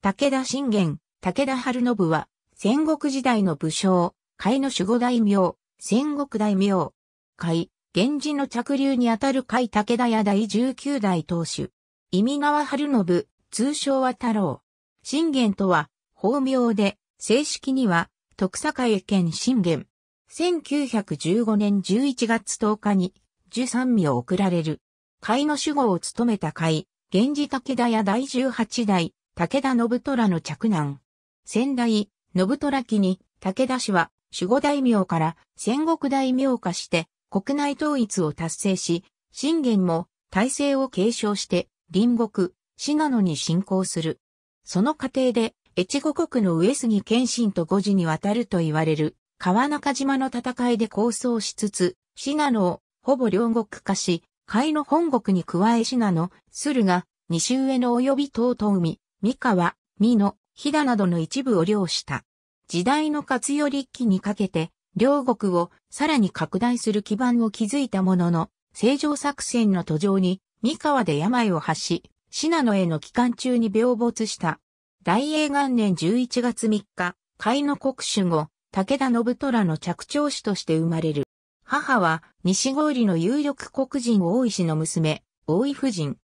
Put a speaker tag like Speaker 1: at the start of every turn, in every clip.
Speaker 1: 武田信玄、武田春信は、戦国時代の武将、海の守護大名、戦国大名。海、源氏の着流にあたる海武田屋第19代当主。意味川春信、通称は太郎。信玄とは、法名で、正式には、徳栄県信玄。1915年11月10日に、十三名送られる。海の守護を務めた海、源氏武田屋第18代、武田信虎の着難。先代、信虎期に、武田氏は、守護大名から戦国大名化して、国内統一を達成し、信玄も体制を継承して、隣国、信濃に侵攻する。その過程で、越後国の上杉謙信と五時にわたると言われる、川中島の戦いで構想しつつ、信濃をほぼ両国化し、海の本国に加え信濃、駿河、西上の及び東東海、三河、美濃、飛騨などの一部を領した。時代の活用立期にかけて、両国をさらに拡大する基盤を築いたものの、正常作戦の途上に、三河で病を発し、信濃への期間中に病没した。大英元年11月3日、海の国主後、武田信虎の着長子として生まれる。母は、西郡の有力国人大石の娘、大井夫人。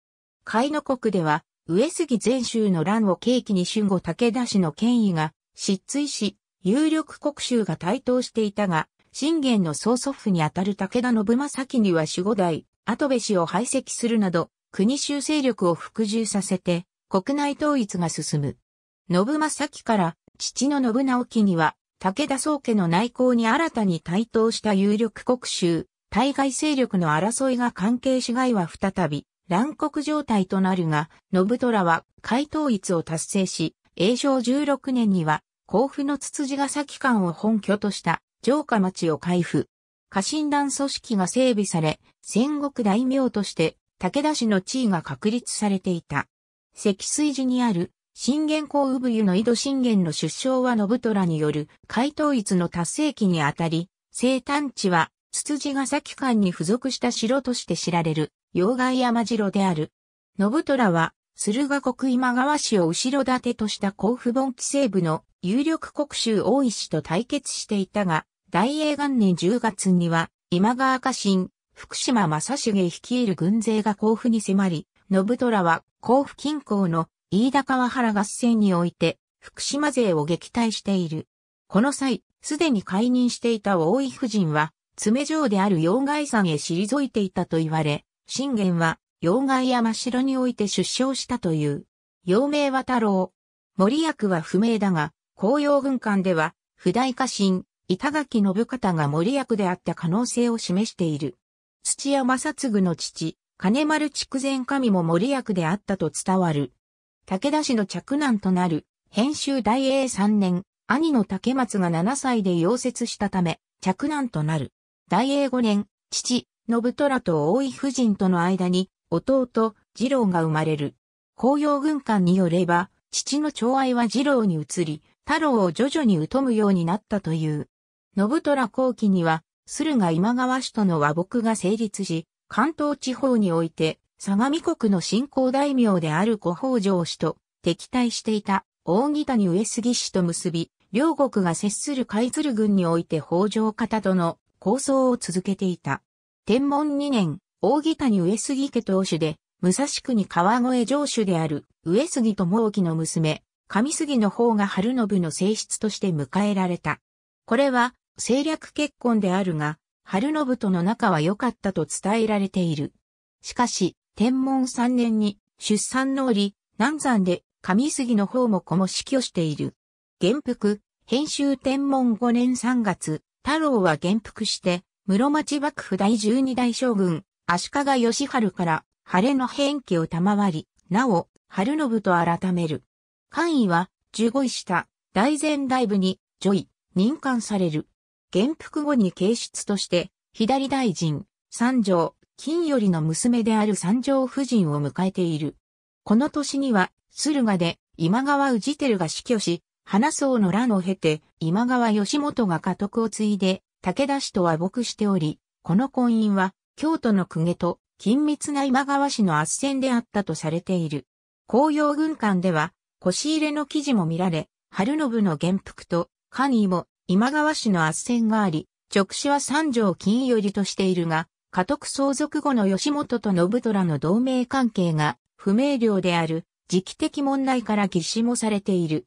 Speaker 1: 海の国では、上杉全州の乱を契機に春後武田氏の権威が失墜し、有力国衆が台頭していたが、信玄の曽祖父にあたる武田信正には守護代、後部氏を排斥するなど、国衆勢力を服従させて、国内統一が進む。信正から父の信直樹には、武田宗家の内向に新たに台頭した有力国衆、対外勢力の争いが関係しがいは再び、乱国状態となるが、信虎は海統一を達成し、永正16年には甲府の筒子ヶ崎間を本拠とした城下町を開府。家臣団組織が整備され、戦国大名として武田氏の地位が確立されていた。積水寺にある信玄公産湯の井戸信玄の出生は信虎による海統一の達成期にあたり、生誕地は筒子ヶ崎間に付属した城として知られる洋外山城である。信虎は、駿河国今川氏を後ろ盾とした甲府盆地西部の有力国衆大石と対決していたが、大英元年10月には、今川家臣、福島正重率いる軍勢が甲府に迫り、信虎は甲府近郊の飯田川原合戦において、福島勢を撃退している。この際、すでに解任していた大井夫人は、詰め城である洋外山へ退いていたと言われ、信玄は、妖怪や真城において出生したという。妖名は太郎。森役は不明だが、紅葉軍艦では、不代家臣、板垣信方が森役であった可能性を示している。土屋正嗣の父、金丸筑前神も森役であったと伝わる。武田氏の嫡男となる、編集大英三年、兄の竹松が7歳で溶接したため、嫡男となる。大英五年、父、信虎と大井夫人との間に弟、二郎が生まれる。紅葉軍艦によれば、父の寵愛は二郎に移り、太郎を徐々に疎むようになったという。信虎後期には、駿河今川氏との和睦が成立し、関東地方において、相模国の信仰大名である五北条氏と敵対していた大木谷上杉氏と結び、両国が接する海鶴郡において北条方との構想を続けていた。天文2年、大木谷上杉家当主で、武蔵国川越城主である上杉智興の娘、上杉の方が春信の性質として迎えられた。これは政略結婚であるが、春信との仲は良かったと伝えられている。しかし、天文3年に出産の折、南山で上杉の方も子も死去している。元服、編集天文5年3月、太郎は元服して、室町幕府第十二代将軍、足利義春から、晴れの変化を賜り、なお、晴信と改める。官位は、十五位下、大前大部に、叙位、任官される。元服後に形出として、左大臣、三条、金よりの娘である三条夫人を迎えている。この年には、駿河で、今川氏輝が死去し、花僧の乱を経て、今川義元が家督を継いで、武田氏と和睦しており、この婚姻は京都の公家と緊密な今川氏の圧戦であったとされている。紅葉軍艦では腰入れの記事も見られ、春信の元服とカニも今川氏の圧戦があり、直使は三条金寄りとしているが、家督相続後の吉本と信虎の同盟関係が不明瞭である時期的問題から疑死もされている。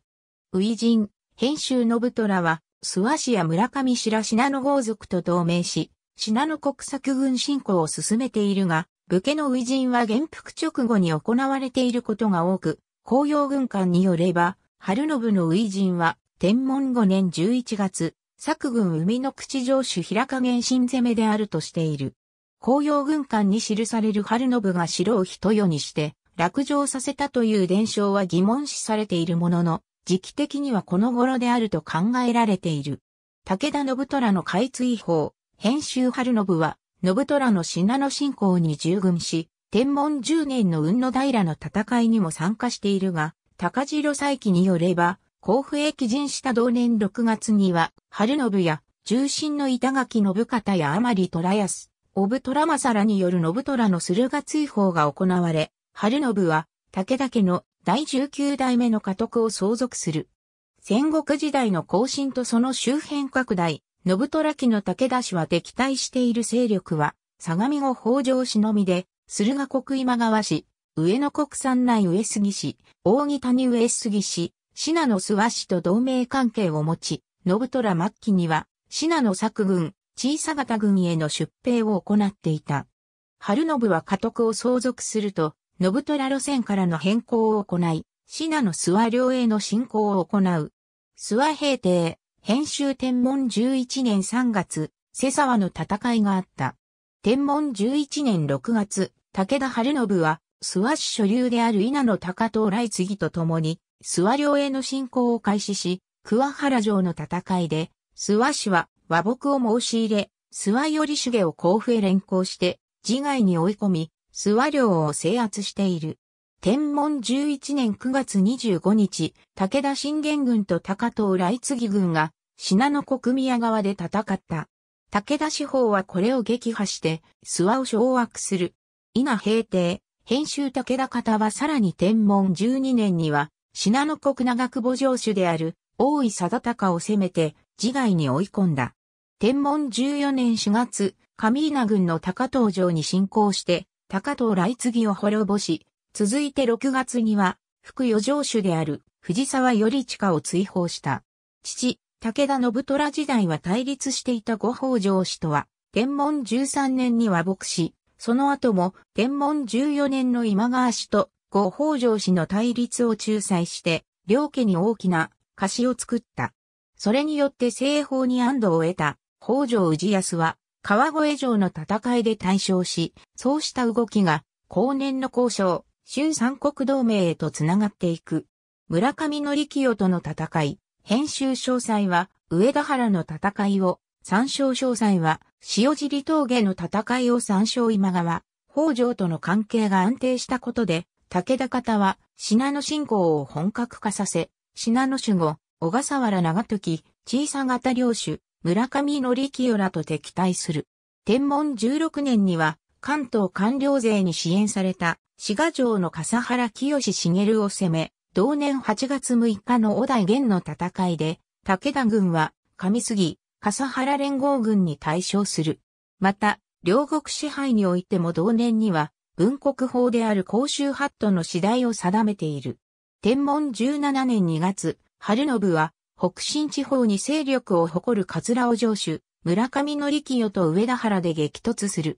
Speaker 1: 初陣、編集信虎は諏訪市や村上白、ら信濃豪族と同盟し、信濃国策軍侵攻を進めているが、武家の初陣は元服直後に行われていることが多く、紅葉軍艦によれば、春信の初陣は、天文5年11月、作軍海の口上主平加減新攻めであるとしている。紅葉軍艦に記される春信が城を人世にして、落城させたという伝承は疑問視されているものの、時期的にはこの頃であると考えられている。武田信虎の開追法、編集春信は、信虎の信濃信仰に従軍し、天文十年の雲の平の戦いにも参加しているが、高城再起によれば、甲府へ帰陣した同年6月には、春信や、重臣の板垣信方や甘利虎安、小部虎政らによる信虎の駿河追放が行われ、春信は、武田家の第19代目の家督を相続する。戦国時代の後進とその周辺拡大、信虎家の武田氏は敵対している勢力は、相模後北条氏のみで、駿河国今川氏、上野国産内上杉氏、大木谷上杉氏、信濃諏訪氏と同盟関係を持ち、信虎末期には、信濃作軍、小さ型軍への出兵を行っていた。春信は家督を相続すると、信虎路線からの変更を行い、信濃諏訪領への進行を行う。諏訪平定、編集天文11年3月、瀬沢の戦いがあった。天文11年6月、武田晴信は、諏訪市所有である稲野高藤来次と共に、諏訪領への進行を開始し、桑原城の戦いで、諏訪氏は和睦を申し入れ、諏訪主重を甲府へ連行して、自害に追い込み、諏訪領を制圧している。天文11年9月25日、武田信玄軍と高藤来次軍が、信濃国宮川で戦った。武田四方はこれを撃破して、諏訪を掌握する。稲平定、編集武田方はさらに天文12年には、信濃国長久保城主である、大井貞隆を攻めて、自害に追い込んだ。天文14年4月、上稲軍の高藤城に侵攻して、高藤来次を滅ぼし、続いて6月には、副余城主である藤沢頼親を追放した。父、武田信虎時代は対立していた五法上氏とは、天文13年に和睦し、その後も天文14年の今川氏と五法上氏の対立を仲裁して、両家に大きな貸しを作った。それによって西方に安堵を得た北条氏康は川越城の戦いで大勝し、そうした動きが、後年の交渉、新三国同盟へとつながっていく。村上則清との戦い、編集詳細は、上田原の戦いを、参照詳細は、塩尻峠の戦いを参照今川、北条との関係が安定したことで、武田方は、信濃信仰を本格化させ、信濃守護、小笠原長時、小さ型領主、村上力清らと敵対する。天文16年には、関東官僚勢に支援された、滋賀城の笠原清茂を攻め、同年8月6日の小田源の戦いで、武田軍は、上杉、笠原連合軍に対象する。また、両国支配においても同年には、文国法である甲州八都の次第を定めている。天文17年2月、春信は、北新地方に勢力を誇る桂尾城主、村上則清と上田原で激突する。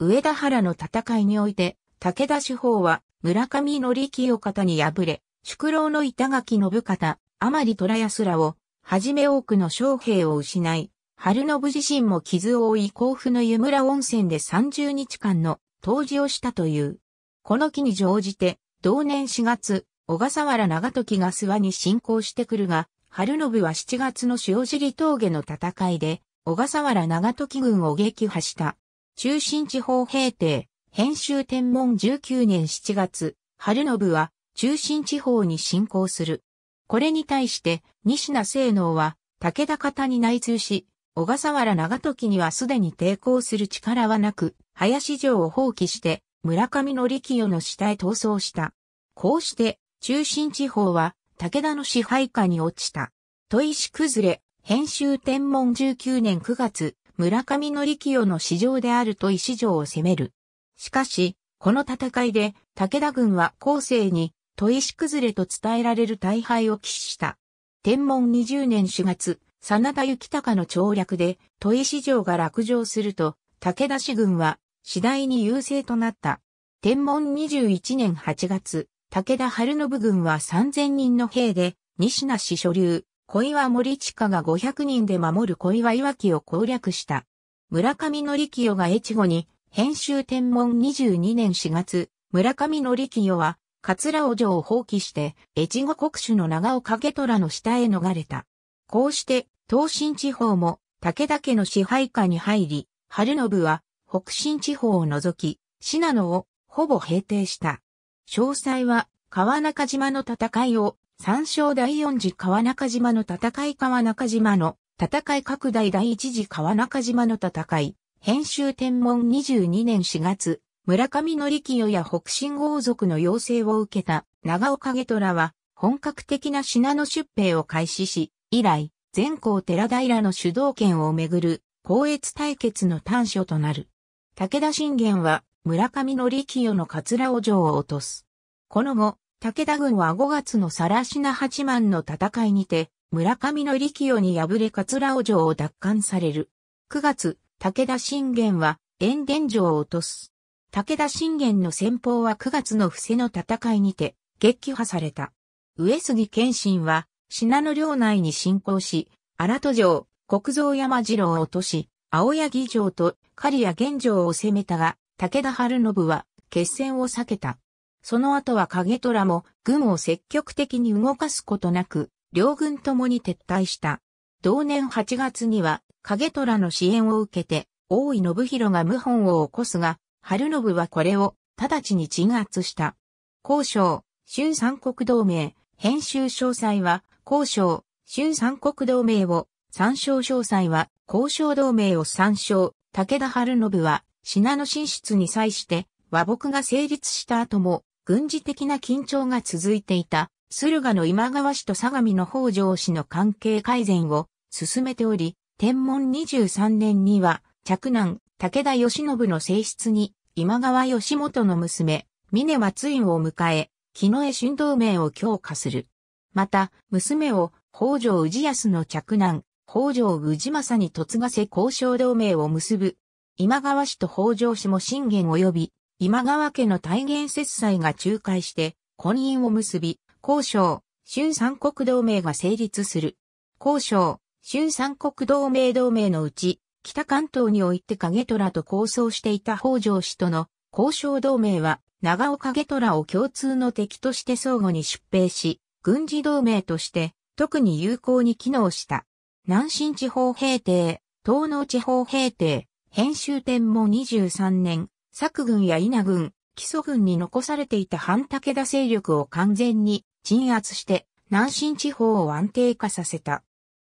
Speaker 1: 上田原の戦いにおいて、武田主砲は村上則清方に敗れ、宿老の板垣信方、甘利虎安らを、はじめ多くの将兵を失い、春信自身も傷を負い甲府の湯村温泉で30日間の湯治をしたという。この機に乗じて、同年4月、小笠原長時が諏訪に侵攻してくるが、春信は7月の塩尻峠の戦いで、小笠原長時軍を撃破した。中心地方平定、編集天文19年7月、春信は中心地方に侵攻する。これに対して、西名性能は武田方に内通し、小笠原長時にはすでに抵抗する力はなく、林城を放棄して、村上の力清の下へ逃走した。こうして、中心地方は武田の支配下に落ちた。戸石崩れ、編集天文19年9月、村上則清の市場である戸石城を攻める。しかし、この戦いで武田軍は後世に戸石崩れと伝えられる大敗を喫した。天文20年4月、真田幸隆の調略で戸石城が落城すると、武田氏軍は次第に優勢となった。天文21年8月、武田晴信軍は3000人の兵で、西名氏所流、小岩森近が500人で守る小岩岩木を攻略した。村上則清が越後に、編集天文22年4月、村上則清は、桂尾城を放棄して、越後国主の長尾家虎の下へ逃れた。こうして、東進地方も、武田家の支配下に入り、春信は、北進地方を除き、信濃を、ほぼ平定した。詳細は、川中島の戦いを、参照第四次川中島の戦い川中島の戦い拡大第一次川中島の戦い、編集天文22年4月、村上則清や北進豪族の要請を受けた長岡影虎は、本格的な品の出兵を開始し、以来、全校寺平の主導権をめぐる、公越対決の端緒となる。武田信玄は、村上力清の桂尾城を落とす。この後、武田軍は5月のシナ八幡の戦いにて、村上力清に敗れ桂尾城を奪還される。9月、武田信玄は、塩田城を落とす。武田信玄の先方は9月の伏せの戦いにて、撃破された。上杉謙信は、信濃領内に侵攻し、荒戸城、国蔵山城を落とし、青柳城と狩谷玄城を攻めたが、武田春信は決戦を避けた。その後は影虎も軍を積極的に動かすことなく、両軍ともに撤退した。同年8月には影虎の支援を受けて、大井信弘が謀反を起こすが、春信はこれを直ちに鎮圧した。交渉、春三国同盟、編集詳細は、交渉、春三国同盟を、参照詳細は、交渉同盟を参照、武田春信は、品の進出に際して和睦が成立した後も軍事的な緊張が続いていた駿河の今川氏と相模の北条氏の関係改善を進めており、天文23年には嫡男武田義信の正室に今川義元の娘、峰松院を迎え、木の江新同盟を強化する。また、娘を北条氏康の嫡男、北条氏政に嫁がせ交渉同盟を結ぶ今川氏と北条氏も信玄及び、今川家の大元節祭が仲介して、婚姻を結び、交渉、春三国同盟が成立する。交渉、春三国同盟同盟のうち、北関東において影虎と構想していた北条氏との交渉同盟は、長尾影虎を共通の敵として相互に出兵し、軍事同盟として、特に有効に機能した。南進地方平定、東農地方平定、編集点も23年、作軍や稲軍、基礎軍に残されていた半武田勢力を完全に鎮圧して南進地方を安定化させた。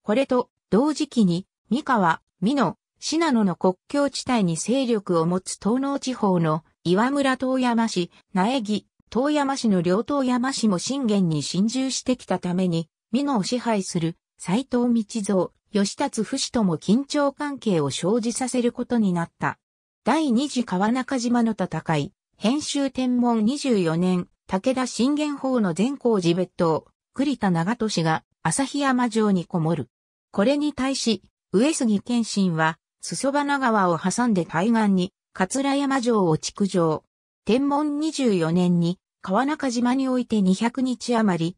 Speaker 1: これと同時期に三河、美濃、信濃の国境地帯に勢力を持つ東農地方の岩村遠山市、苗木、遠山市の両遠山市も信玄に侵入してきたために、美濃を支配する斎藤道蔵、吉達不死とも緊張関係を生じさせることになった。第二次川中島の戦い、編集天文24年、武田信玄法の善光寺別当、栗田長利が旭山城にこもる。これに対し、上杉謙信は、裾花川を挟んで対岸に、桂山城を築城。天文24年に、川中島において200日余り、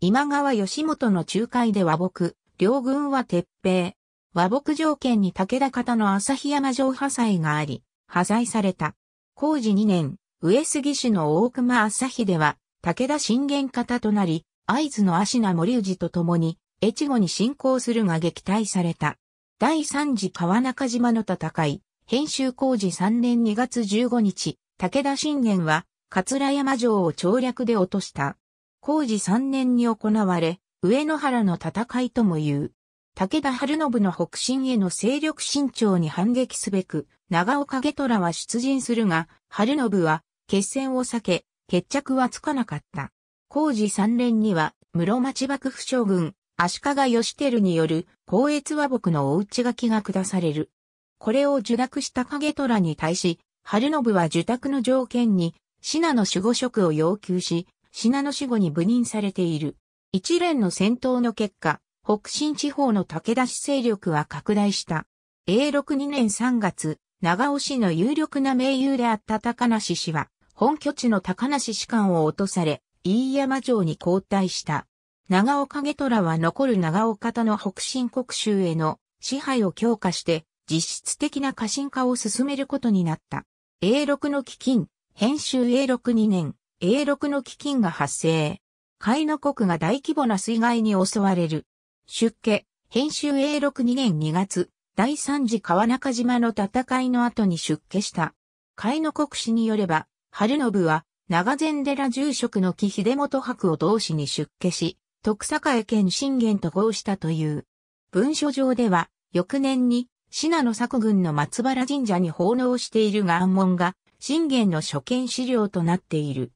Speaker 1: 今川義元の仲介で和睦、両軍は鉄平。和睦条件に武田方の日山城破砕があり、破砕された。工事2年、上杉市の大熊朝日では、武田信玄方となり、合図の芦名森氏と共に、越後に侵攻するが撃退された。第三次川中島の戦い、編集工事3年2月15日、武田信玄は、桂山城を調略で落とした。工事3年に行われ、上野原の戦いとも言う。武田晴信の北進への勢力伸長に反撃すべく、長岡家虎は出陣するが、晴信は決戦を避け、決着はつかなかった。工事三連には、室町幕府将軍、足利義輝による、光越和睦のお内書きが下される。これを受諾した影虎に対し、晴信は受託の条件に、信濃守護職を要求し、信濃守護に赴任されている。一連の戦闘の結果、北進地方の武田氏勢力は拡大した。永禄2年3月、長尾市の有力な盟友であった高梨氏は、本拠地の高梨士官を落とされ、飯山城に交代した。長尾影虎は残る長尾方の北進国州への支配を強化して、実質的な過信化を進めることになった。永禄の基金、編集永禄2年、永禄の基金が発生。海の国が大規模な水害に襲われる。出家、編集 a 6 2年2月、第三次川中島の戦いの後に出家した。海の国史によれば、春信は、長禅寺住職の木秀元博を同志に出家し、徳栄県信玄と合したという。文書上では、翌年に、信濃作郡の松原神社に奉納している願門が、信玄の所見資料となっている。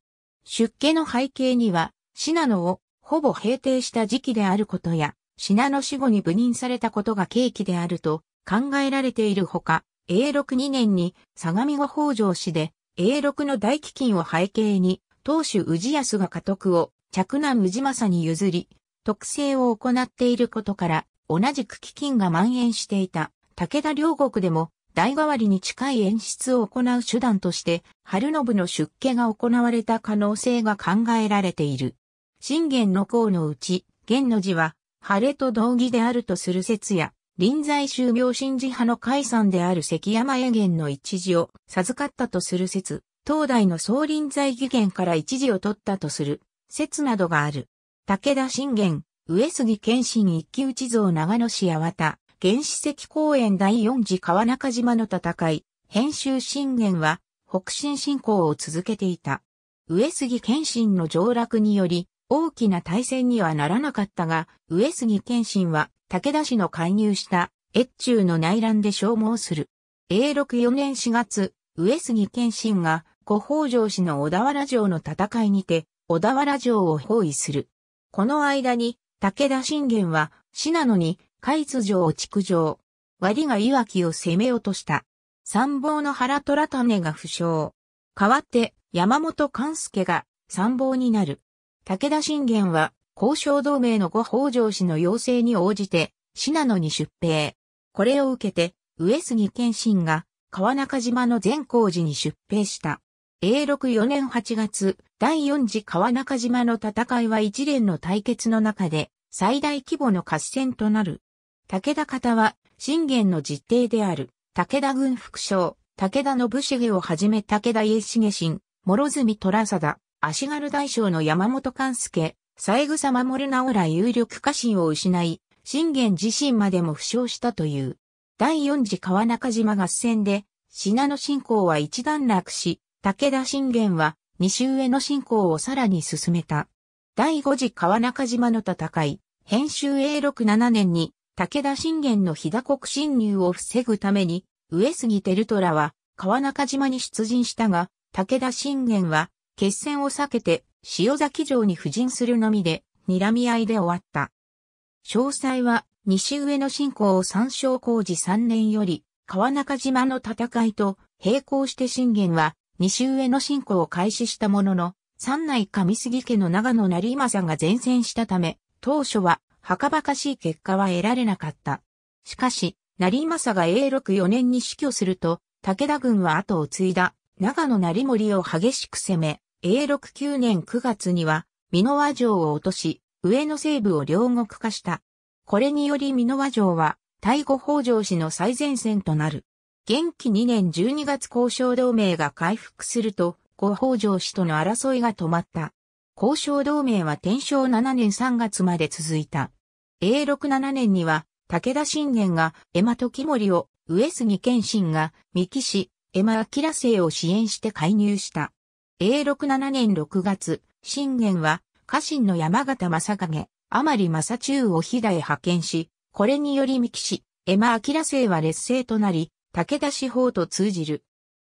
Speaker 1: 出家の背景には、信濃をほぼ平定した時期であることや、信濃死後に赴任されたことが契機であると考えられているほか、永禄2年に相模後北条氏で永禄の大飢饉を背景に、当主氏康が家督を嫡男氏政に譲り、特性を行っていることから、同じく飢饉が蔓延していた武田両国でも代替わりに近い演出を行う手段として、春信の出家が行われた可能性が考えられている。信玄の項のうち、玄の字は、晴れと同義であるとする説や、臨在宗明神寺派の解散である関山永元の一字を授かったとする説、東大の総臨在義元から一字を取ったとする説などがある。武田信玄、上杉謙信一騎打ち像長野市八幡、原始石公園第四次川中島の戦い、編集信玄は北進信仰を続けていた。上杉謙信の上落により、大きな対戦にはならなかったが、上杉謙信は武田氏の介入した越中の内乱で消耗する。永禄4年4月、上杉謙信が古北条氏の小田原城の戦いにて、小田原城を包囲する。この間に、武田信玄は、信濃に、海津城を築城。割が岩木を攻め落とした。参謀の原虎種が負傷。代わって、山本勘助が参謀になる。武田信玄は、交渉同盟の五北条氏の要請に応じて、信濃に出兵。これを受けて、上杉謙信が、川中島の善光寺に出兵した。永禄4年8月、第4次川中島の戦いは一連の対決の中で、最大規模の合戦となる。武田方は、信玄の実弟である、武田軍副将、武田信繁をはじめ武田家重信、諸住虎貞、足軽大将の山本勘介、三枝守直ら有力家臣を失い、信玄自身までも負傷したという。第四次川中島合戦で、信濃信仰は一段落し、武田信玄は西上の信仰をさらに進めた。第五次川中島の戦い、編集永禄7年に武田信玄の飛騨国侵入を防ぐために、上杉ト虎は川中島に出陣したが、武田信玄は決戦を避けて、塩崎城に布陣するのみで、睨み合いで終わった。詳細は、西上の進行を参照工事3年より、川中島の戦いと並行して信玄は、西上の進行を開始したものの、三内上杉家の長野成政が前線したため、当初は、はかばかしい結果は得られなかった。しかし、成政が永禄4年に死去すると、武田軍は後を継いだ、長野成森を激しく攻め、A69 年9月には、美濃和城を落とし、上野西部を両国化した。これにより美濃和城は、大後北条氏の最前線となる。元気2年12月交渉同盟が回復すると、後北条氏との争いが止まった。交渉同盟は天正7年3月まで続いた。A67 年には、武田信玄が江間時森を、上杉謙信が三木氏、江間明姓を支援して介入した。A67 年6月、信玄は家臣の山形正影、甘利正中を飛騨へ派遣し、これにより三木氏、江間明姓は劣勢となり、武田四方と通じる。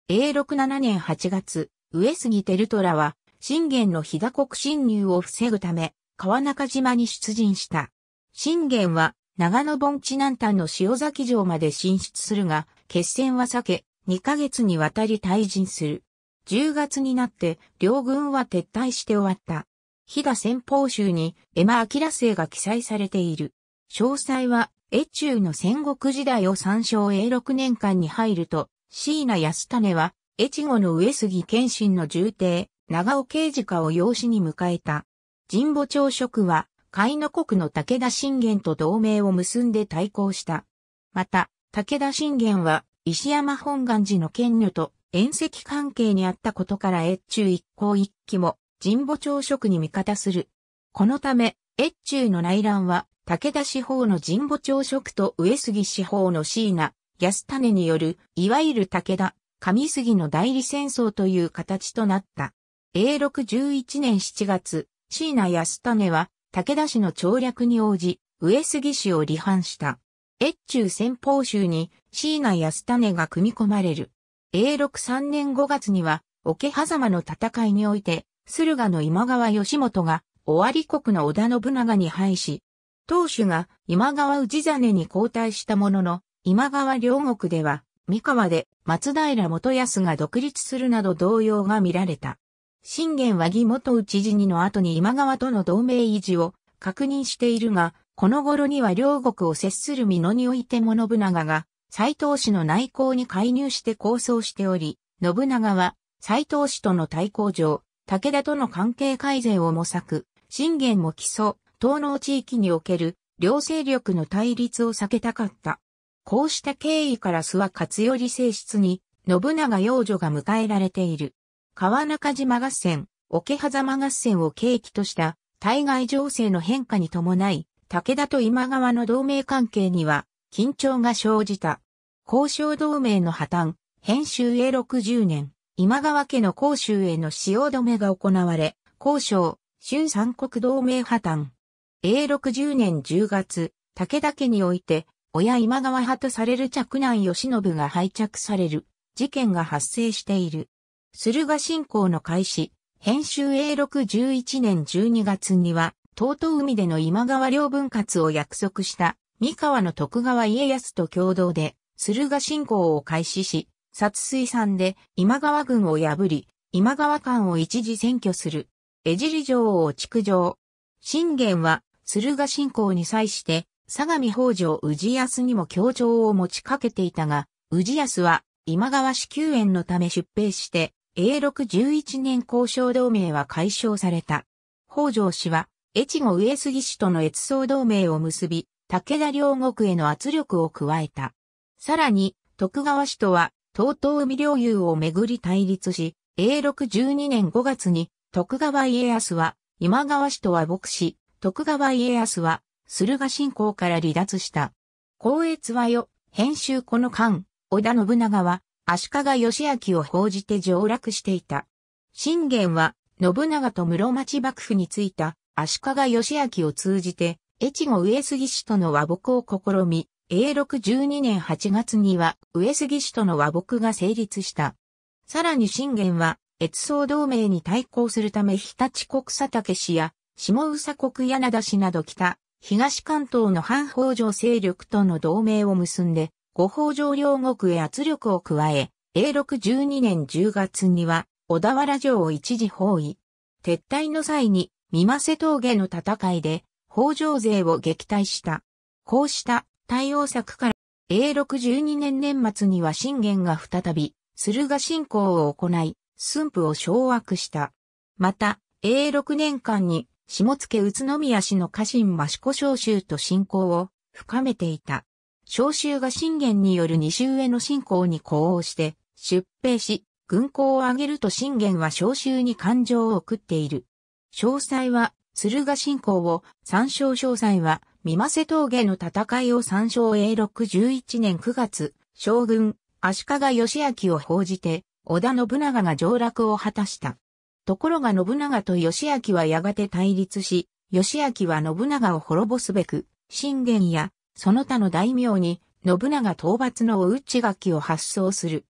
Speaker 1: A67 年8月、上杉テルトラは、信玄の飛騨国侵入を防ぐため、川中島に出陣した。信玄は、長野盆地南端の塩崎城まで進出するが、決戦は避け、2ヶ月にわたり退陣する。10月になって両軍は撤退して終わった。飛騨先方集にエマ・アキラが記載されている。詳細は、越中の戦国時代を参照永6年間に入ると、椎名安種は、越後の上杉謙信の重帝、長尾刑事家を養子に迎えた。神保朝食は、海の国の武田信玄と同盟を結んで対抗した。また、武田信玄は、石山本願寺の権女と遠赤関係にあったことから越中一向一揆も神保朝食に味方する。このため、越中の内乱は、武田四方の神保朝食と上杉四方の椎名、安種による、いわゆる武田、上杉の代理戦争という形となった。永禄11年7月、椎名安種は、武田氏の調略に応じ、上杉氏を離反した。越中先方州に椎名安種が組み込まれる。永禄3年5月には、桶狭間の戦いにおいて、駿河の今川義元が、尾張国の織田信長に敗し、当主が今川氏真に交代したものの、今川両国では、三河で松平元康が独立するなど動揺が見られた。信玄は義元内陣の後に今川との同盟維持を確認しているが、この頃には両国を接する美濃において信長が斎藤氏の内向に介入して構想しており、信長は斎藤氏との対抗上、武田との関係改善を模索、信玄も基礎、東農地域における両勢力の対立を避けたかった。こうした経緯から諏訪勝頼性質に、信長養女が迎えられている。川中島合戦、桶狭間合戦を契機とした対外情勢の変化に伴い、武田と今川の同盟関係には緊張が生じた。交渉同盟の破綻、編集へ60年、今川家の甲州への使用止めが行われ、交渉、春三国同盟破綻。永60年10月、武田家において、親今川派とされる嫡男吉信が廃着される、事件が発生している。駿河信仰の開始、編集永禄11年12月には、東東海での今川領分割を約束した、三河の徳川家康と共同で、駿河侵攻を開始し、殺水山で今川軍を破り、今川間を一時占拠する。江尻城を築城。信玄は、駿河侵攻に際して、相模北条氏康にも協調を持ちかけていたが、氏康は今川支給園のため出兵して、永禄11年交渉同盟は解消された。北条氏は、越後上杉氏との越走同盟を結び、武田両国への圧力を加えた。さらに、徳川氏とは、東東海領有をめぐり対立し、永禄12年5月に、徳川家康は、今川氏とは牧師、徳川家康は、駿河信仰から離脱した。光悦はよ、編集この間、織田信長は、足利義明を報じて上落していた。信玄は、信長と室町幕府についた足利義明を通じて、越後上杉氏との和睦を試み、A612 年8月には上杉氏との和睦が成立した。さらに信玄は越総同盟に対抗するため日立国佐竹氏や下宇佐国柳田氏など北、東関東の反北条勢力との同盟を結んで、五北条両国へ圧力を加え、A612 年10月には小田原城を一時包囲。撤退の際に三瀬峠の戦いで北条勢を撃退した。こうした対応策から、永6 12年年末には信玄が再び、駿河信仰を行い、駿府を掌握した。また、永6年間に、下野宇都宮市の家臣益子召集と信仰を深めていた。召集が信玄による二州への信仰に呼応して、出兵し、軍港を挙げると信玄は召集に感情を送っている。詳細は、駿河信仰を、参照詳細は、三瀬峠の戦いを参照永6 11年9月、将軍、足利義明を報じて、織田信長が上洛を果たした。ところが信長と義明はやがて対立し、義明は信長を滅ぼすべく、信玄や、その他の大名に、信長討伐のお内垣を発送する。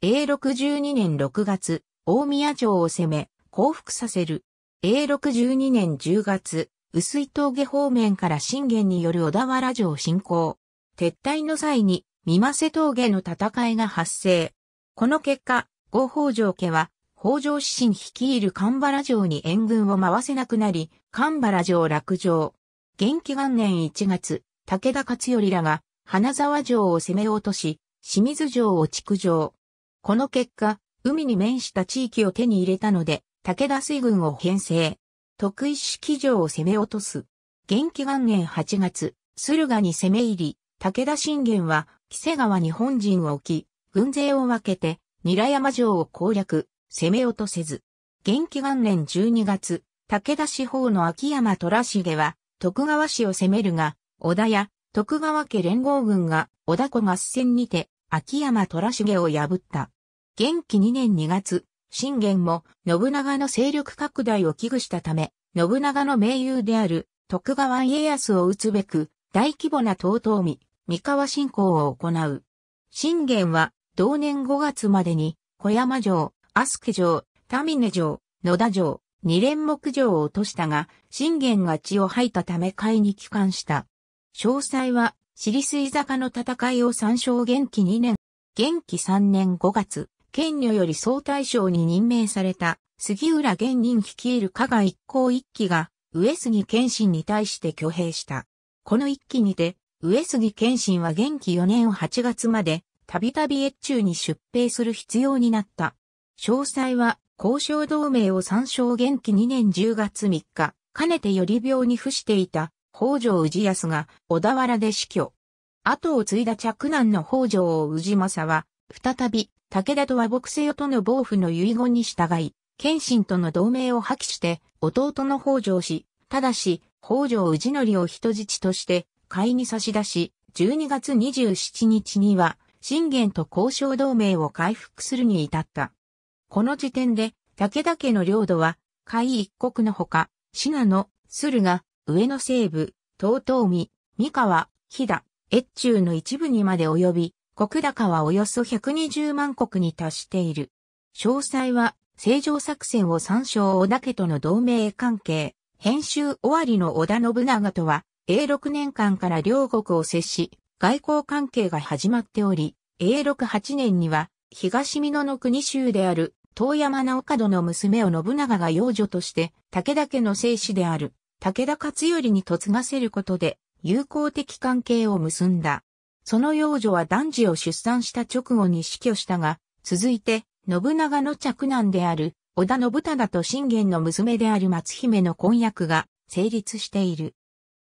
Speaker 1: 永6 12年6月、大宮城を攻め、降伏させる。永6 12年10月、薄い峠方面から信玄による小田原城侵攻。撤退の際に、三瀬峠の戦いが発生。この結果、五北条家は、北条指針率いる神原城に援軍を回せなくなり、神原城落城。元気元年1月、武田勝頼らが、花沢城を攻め落とし、清水城を築城。この結果、海に面した地域を手に入れたので、武田水軍を編成。徳石騎乗を攻め落とす。元気元年8月、駿河に攻め入り、武田信玄は、木瀬川に本陣を置き、軍勢を分けて、韮山城を攻略、攻め落とせず。元気元年12月、武田四方の秋山虎重は、徳川氏を攻めるが、織田や徳川家連合軍が織田湖合戦にて、秋山虎重を破った。元気2年2月、信玄も信長の勢力拡大を危惧したため、信長の盟友である徳川家康を撃つべく、大規模な遠江、三河侵攻を行う。信玄は、同年5月までに、小山城、飛鳥城、田峰城、野田城、二連木城を落としたが、信玄が血を吐いたため会に帰還した。詳細は、尻水坂の戦いを参照元気2年、元気3年5月。県女より総大将に任命された杉浦玄人率いる加賀一行一揆が上杉謙信に対して挙兵した。この一揆にて上杉謙信は元気4年8月までたびたび越中に出兵する必要になった。詳細は交渉同盟を参照元気2年10月3日、かねてより病に伏していた北条氏康が小田原で死去。後を継いだ嫡男の北条氏政は、再び武田とは牧せよとの暴風の遺言に従い、謙信との同盟を破棄して、弟の北条氏、ただし、北条氏則を人質として、会に差し出し、12月27日には、信玄と交渉同盟を回復するに至った。この時点で、武田家の領土は、海一国のほか、信濃、駿河、上野西部、東東三河、飛騨、越中の一部にまで及び、国高はおよそ120万国に達している。詳細は、正常作戦を参照織田家との同盟関係、編集終わりの織田信長とは、A6 年間から両国を接し、外交関係が始まっており、a 6 8年には、東美濃の国州である、遠山直門の娘を信長が養女として、武田家の生死である、武田勝頼に嫁がせることで、友好的関係を結んだ。その幼女は男児を出産した直後に死去したが、続いて、信長の嫡男である、織田信忠と信玄の娘である松姫の婚約が成立している。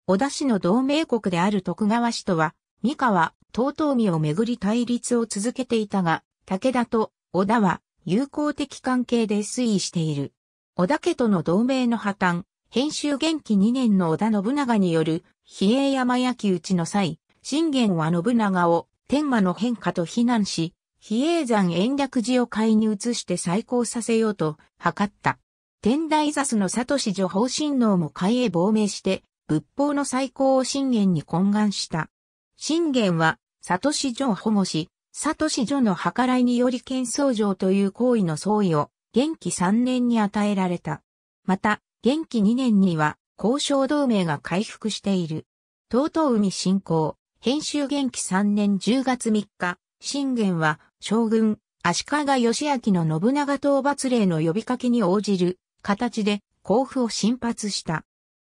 Speaker 1: 織田氏の同盟国である徳川氏とは、三河、東東美をめぐり対立を続けていたが、武田と織田は友好的関係で推移している。織田家との同盟の破綻、編集元気2年の織田信長による、比叡山焼き討ちの際、信玄は信長を天馬の変化と非難し、比叡山延暦寺を会に移して再興させようと図った。天台座主の佐市女法神王も会へ亡命して、仏法の再興を信玄に懇願した。信玄は、佐市女を保護し、佐市女の計らいにより剣僧城という行為の総意を、元気三年に与えられた。また、元気二年には、交渉同盟が回復している。東東海進行。編集元気3年10月3日、信玄は将軍、足利義明の信長討伐令の呼びかけに応じる形で甲府を進発した。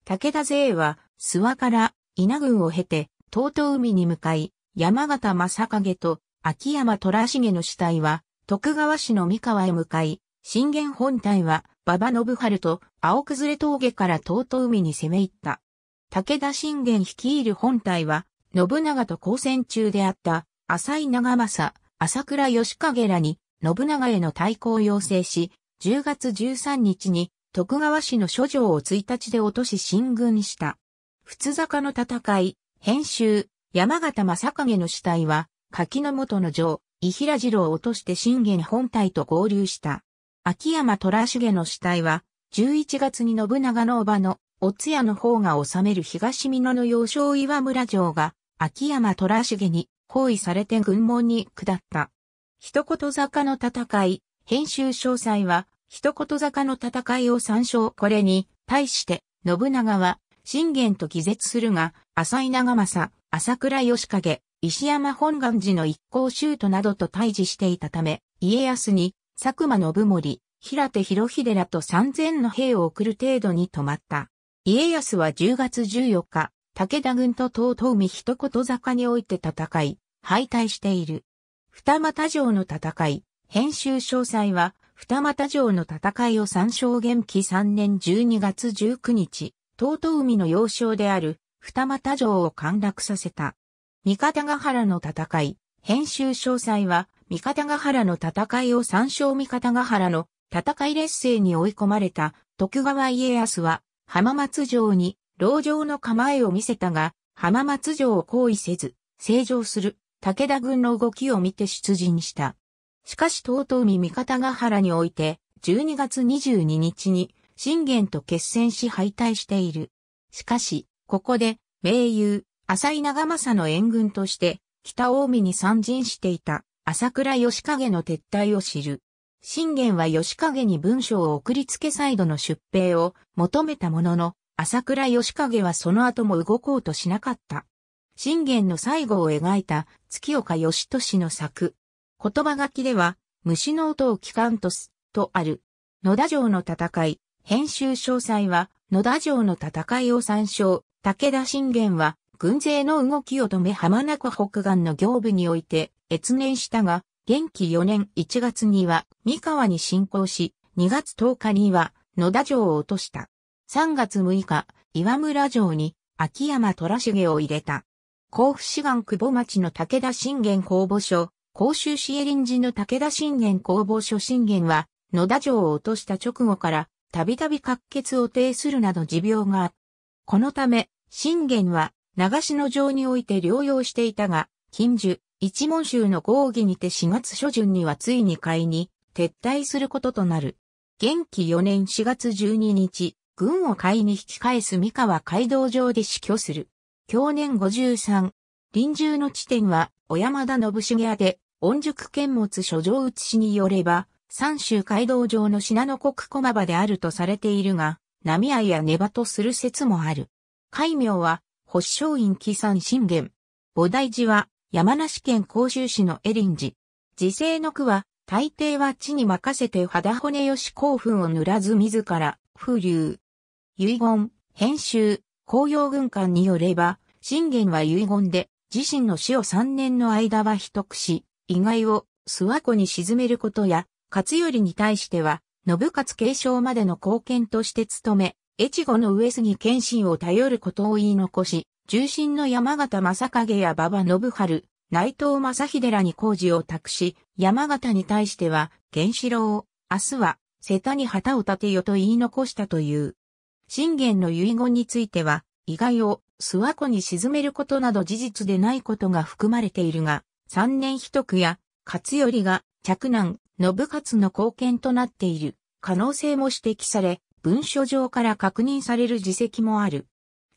Speaker 1: 武田勢は諏訪から稲郡を経て、東東海に向かい、山形正景と秋山虎重の死体は、徳川氏の三河へ向かい、信玄本体は、馬場信春と青崩れ峠から東東海に攻め入った。武田信玄率いる本体は、信長と交戦中であった、浅井長政、朝倉義景らに、信長への対抗を要請し、10月13日に、徳川氏の諸城を1日で落とし進軍した。仏坂の戦い、編集、山形正景の死体は、柿の元の城、伊平次郎を落として信玄本隊と合流した。秋山虎重の死体は、11月に信長の叔母のおつやの方が治める東美濃の幼少岩村城が、秋山虎重に包囲されて軍門に下った。一言坂の戦い、編集詳細は、一言坂の戦いを参照これに、対して、信長は、信玄と気絶するが、浅井長政、朝倉義景、石山本願寺の一行シュートなどと対峙していたため、家康に、佐久間信盛、平手広秀らと三千の兵を送る程度に止まった。家康は10月14日、武田軍と東東海一言坂において戦い、敗退している。二俣城の戦い、編集詳細は、二俣城の戦いを参照元気3年12月19日、東東海の要衝である二俣城を陥落させた。三方ヶ原の戦い、編集詳細は、三方ヶ原の戦いを参照三方ヶ原の戦い劣勢に追い込まれた徳川家康は浜松城に、牢城の構えを見せたが、浜松城を行為せず、正常する、武田軍の動きを見て出陣した。しかしとうう江味方ヶ原において、12月22日に、信玄と決戦し敗退している。しかし、ここで、名優、浅井長政の援軍として、北大海に参陣していた、朝倉義景の撤退を知る。信玄は義景に文章を送りつけ再度の出兵を求めたものの、朝倉義景はその後も動こうとしなかった。信玄の最後を描いた月岡義俊の作。言葉書きでは、虫の音を聞かんとす、とある。野田城の戦い、編集詳細は、野田城の戦いを参照、武田信玄は、軍勢の動きを止め浜中北岸の行部において、越年したが、元気4年1月には三河に侵攻し、2月10日には野田城を落とした。3月6日、岩村城に秋山虎重を入れた。甲府市岸久保町の武田信玄公募所、甲州市江林寺の武田信玄公募所信玄は、野田城を落とした直後から、たびたび滑血を呈するなど持病があった。このため、信玄は、長篠城において療養していたが、近寿、一門州の合議にて4月初旬にはついに会に撤退することとなる。元気4年4月12日、軍を会に引き返す三河街道上で死去する。去年53。臨終の地点は、小山田信重屋で、温塾剣物書状写しによれば、三州街道上の信濃国駒場であるとされているが、波合や寝場とする説もある。海名は、保証院紀山信玄。菩提寺は、山梨県甲州市のエリンジ。自生の句は、大抵は地に任せて肌骨よし興奮を塗らず自ら、風流。遺言、編集、紅葉軍艦によれば、信玄は遺言で、自身の死を3年の間は秘匿し、意外を諏訪湖に沈めることや、勝頼に対しては、信勝継承までの貢献として務め、越後の上杉謙信を頼ることを言い残し、重心の山形正影や馬場信春、内藤正秀らに工事を託し、山形に対しては、原子郎を、明日は、瀬田に旗を立てよと言い残したという。信玄の遺言については、意外を諏訪湖に沈めることなど事実でないことが含まれているが、三年一区や、勝頼が、嫡男、信勝の貢献となっている可能性も指摘され、文書上から確認される自責もある。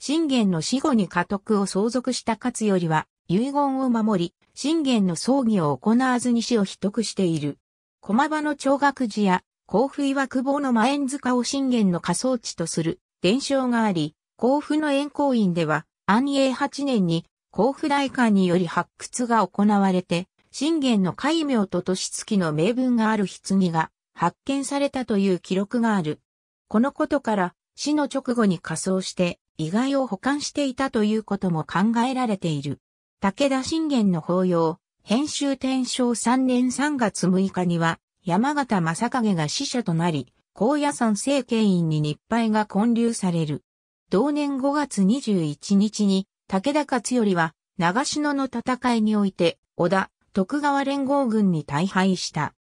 Speaker 1: 信玄の死後に家督を相続した勝頼は、遺言を守り、信玄の葬儀を行わずに死を秘匿している。駒場の長学寺や、甲府岩久保の前塚を信玄の仮想地とする伝承があり、甲府の円光院では、安永8年に甲府大官により発掘が行われて、信玄の戒名と年月の名分がある棺が発見されたという記録がある。このことから、死の直後に仮装して、遺骸を保管していたということも考えられている。武田信玄の法要、編集天正3年3月6日には、山形正景が死者となり、高野山政権院に日配が建立される。同年5月21日に、武田勝頼は、長篠の戦いにおいて、織田、徳川連合軍に大敗した。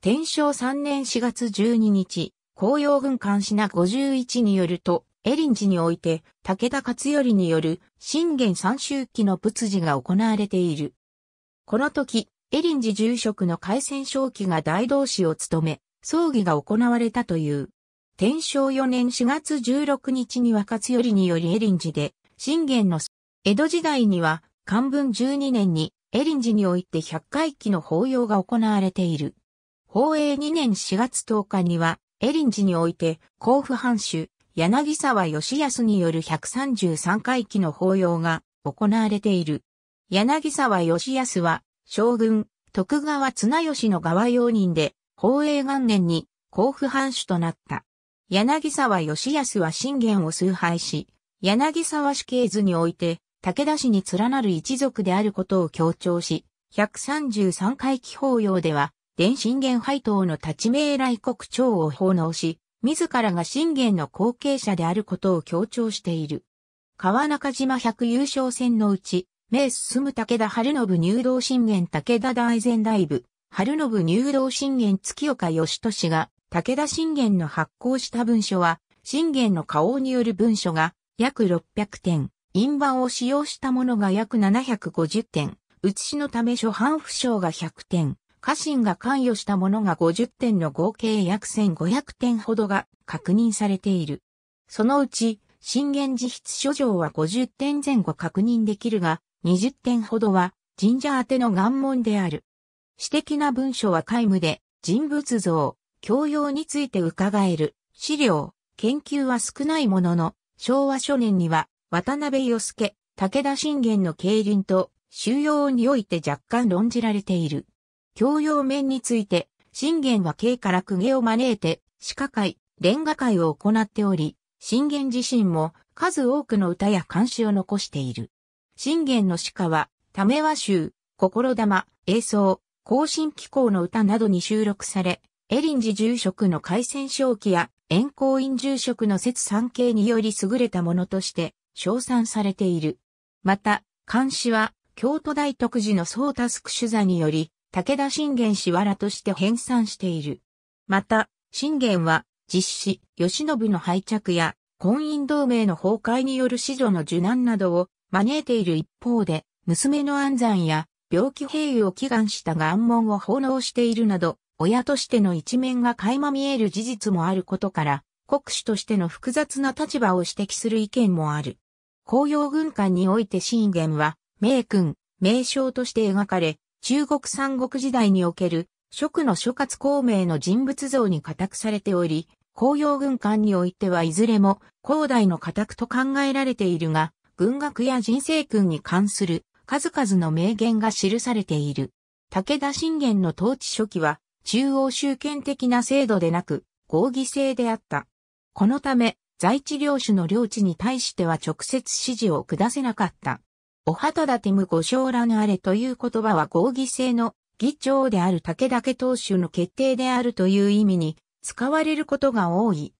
Speaker 1: 天正3年4月12日、紅葉軍監視な51によると、エリンジにおいて、武田勝頼による、信玄三周期の仏事が行われている。この時、エリンジ住職の海戦正期が大同士を務め、葬儀が行われたという。天正4年4月16日には勝頼によりエリンジで、信玄の、江戸時代には、漢文12年に、エリンジにおいて百回忌の法要が行われている。法営2年4月10日には、エリンジにおいて、甲府藩主、柳沢義康による133回忌の法要が行われている。柳沢義康は、将軍、徳川綱吉の側用人で、法永元年に甲府藩主となった。柳沢義康は信玄を崇拝し、柳沢氏系図において、武田氏に連なる一族であることを強調し、133回忌法要では、伝信玄配当の立命来国長を奉納し、自らが信玄の後継者であることを強調している。川中島百優勝戦のうち、名進む武田春信入道信玄武田大前大部、春信入道信玄月岡義俊が、武田信玄の発行した文書は、信玄の花王による文書が約600点、印判を使用したものが約750点、写しのため初版不詳が100点、家臣が関与したものが50点の合計約1500点ほどが確認されている。そのうち、信玄自筆書状は50点前後確認できるが、20点ほどは神社宛ての願文である。私的な文書は皆無で、人物像、教養について伺える、資料、研究は少ないものの、昭和初年には、渡辺義介、武田信玄の経輪と、収容において若干論じられている。教養面について、信玄は慶から公家を招いて、歯科会、連歌会を行っており、信玄自身も数多くの歌や漢詩を残している。信玄の歯科は、為和集、心玉、映像、更新機構の歌などに収録され、エリンジ住職の海鮮正気や、遠行院住職の説三系により優れたものとして、称賛されている。また、漢詩は、京都大徳寺の総タスク取材により、武田信玄氏原として編纂している。また、信玄は、実施、慶喜の敗着や、婚姻同盟の崩壊による子女の受難などを招いている一方で、娘の安産や病気平癒を祈願した願文を奉納しているなど、親としての一面が垣間見える事実もあることから、国主としての複雑な立場を指摘する意見もある。紅葉軍艦において信玄は、名君、名将として描かれ、中国三国時代における、蜀の諸葛孔明の人物像に固くされており、紅葉軍艦においてはいずれも、広大の固くと考えられているが、軍学や人生訓に関する数々の名言が記されている。武田信玄の統治初期は、中央集権的な制度でなく、合議制であった。このため、在地領主の領地に対しては直接指示を下せなかった。お旗立て無故障らぬあれという言葉は合議制の議長である武田家当主の決定であるという意味に使われることが多い。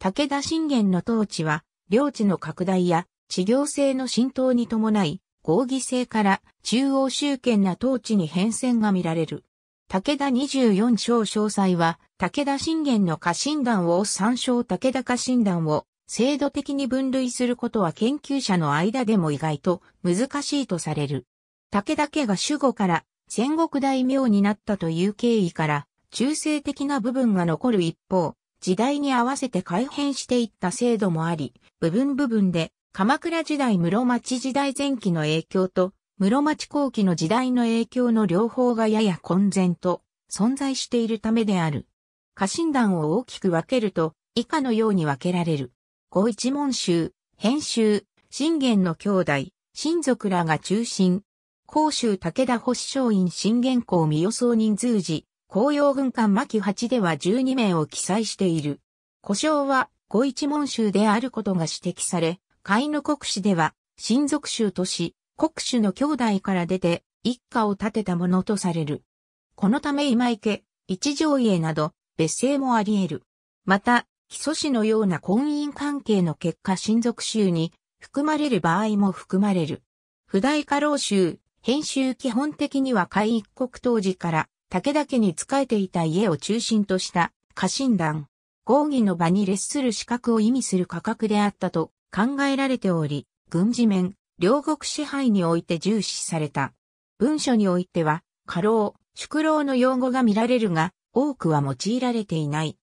Speaker 1: 武田信玄の統治は、領地の拡大や地行制の浸透に伴い、合議制から中央集権な統治に変遷が見られる。武田24章詳細は、武田信玄の家臣団を参照武田家臣団を制度的に分類することは研究者の間でも意外と難しいとされる。武田家が守護から戦国大名になったという経緯から中性的な部分が残る一方、時代に合わせて改変していった制度もあり、部分部分で鎌倉時代室町時代前期の影響と室町後期の時代の影響の両方がやや混然と存在しているためである。家臣団を大きく分けると以下のように分けられる。五一門衆、編集、信玄の兄弟、親族らが中心。甲州武田保証院信玄公三予想人数字、紅葉軍艦巻八では12名を記載している。故障は五一門衆であることが指摘され、海の国史では、親族衆とし、国主の兄弟から出て、一家を建てたものとされる。このため今池、一条家など、別姓もあり得る。また、基礎子のような婚姻関係の結果親族衆に含まれる場合も含まれる。不代家老衆、編集基本的には会一国当時から武田家に仕えていた家を中心とした家臣団、合議の場に列する資格を意味する価格であったと考えられており、軍事面、両国支配において重視された。文書においては、過労、宿老の用語が見られるが、多くは用いられていない。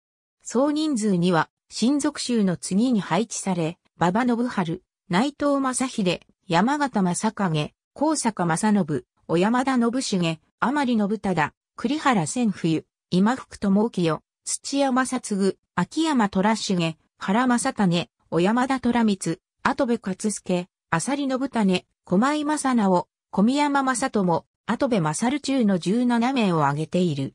Speaker 1: 総人数には、親族衆の次に配置され、馬場信春、内藤正秀、山形正影、高坂正信、小山田信重、甘利信忠、栗原千冬、今福智清、土屋正嗣、秋山虎重、原正種、小山田虎光、跡部勝助、浅利信種、駒井正直、小宮山正友、跡部正中の17名を挙げている。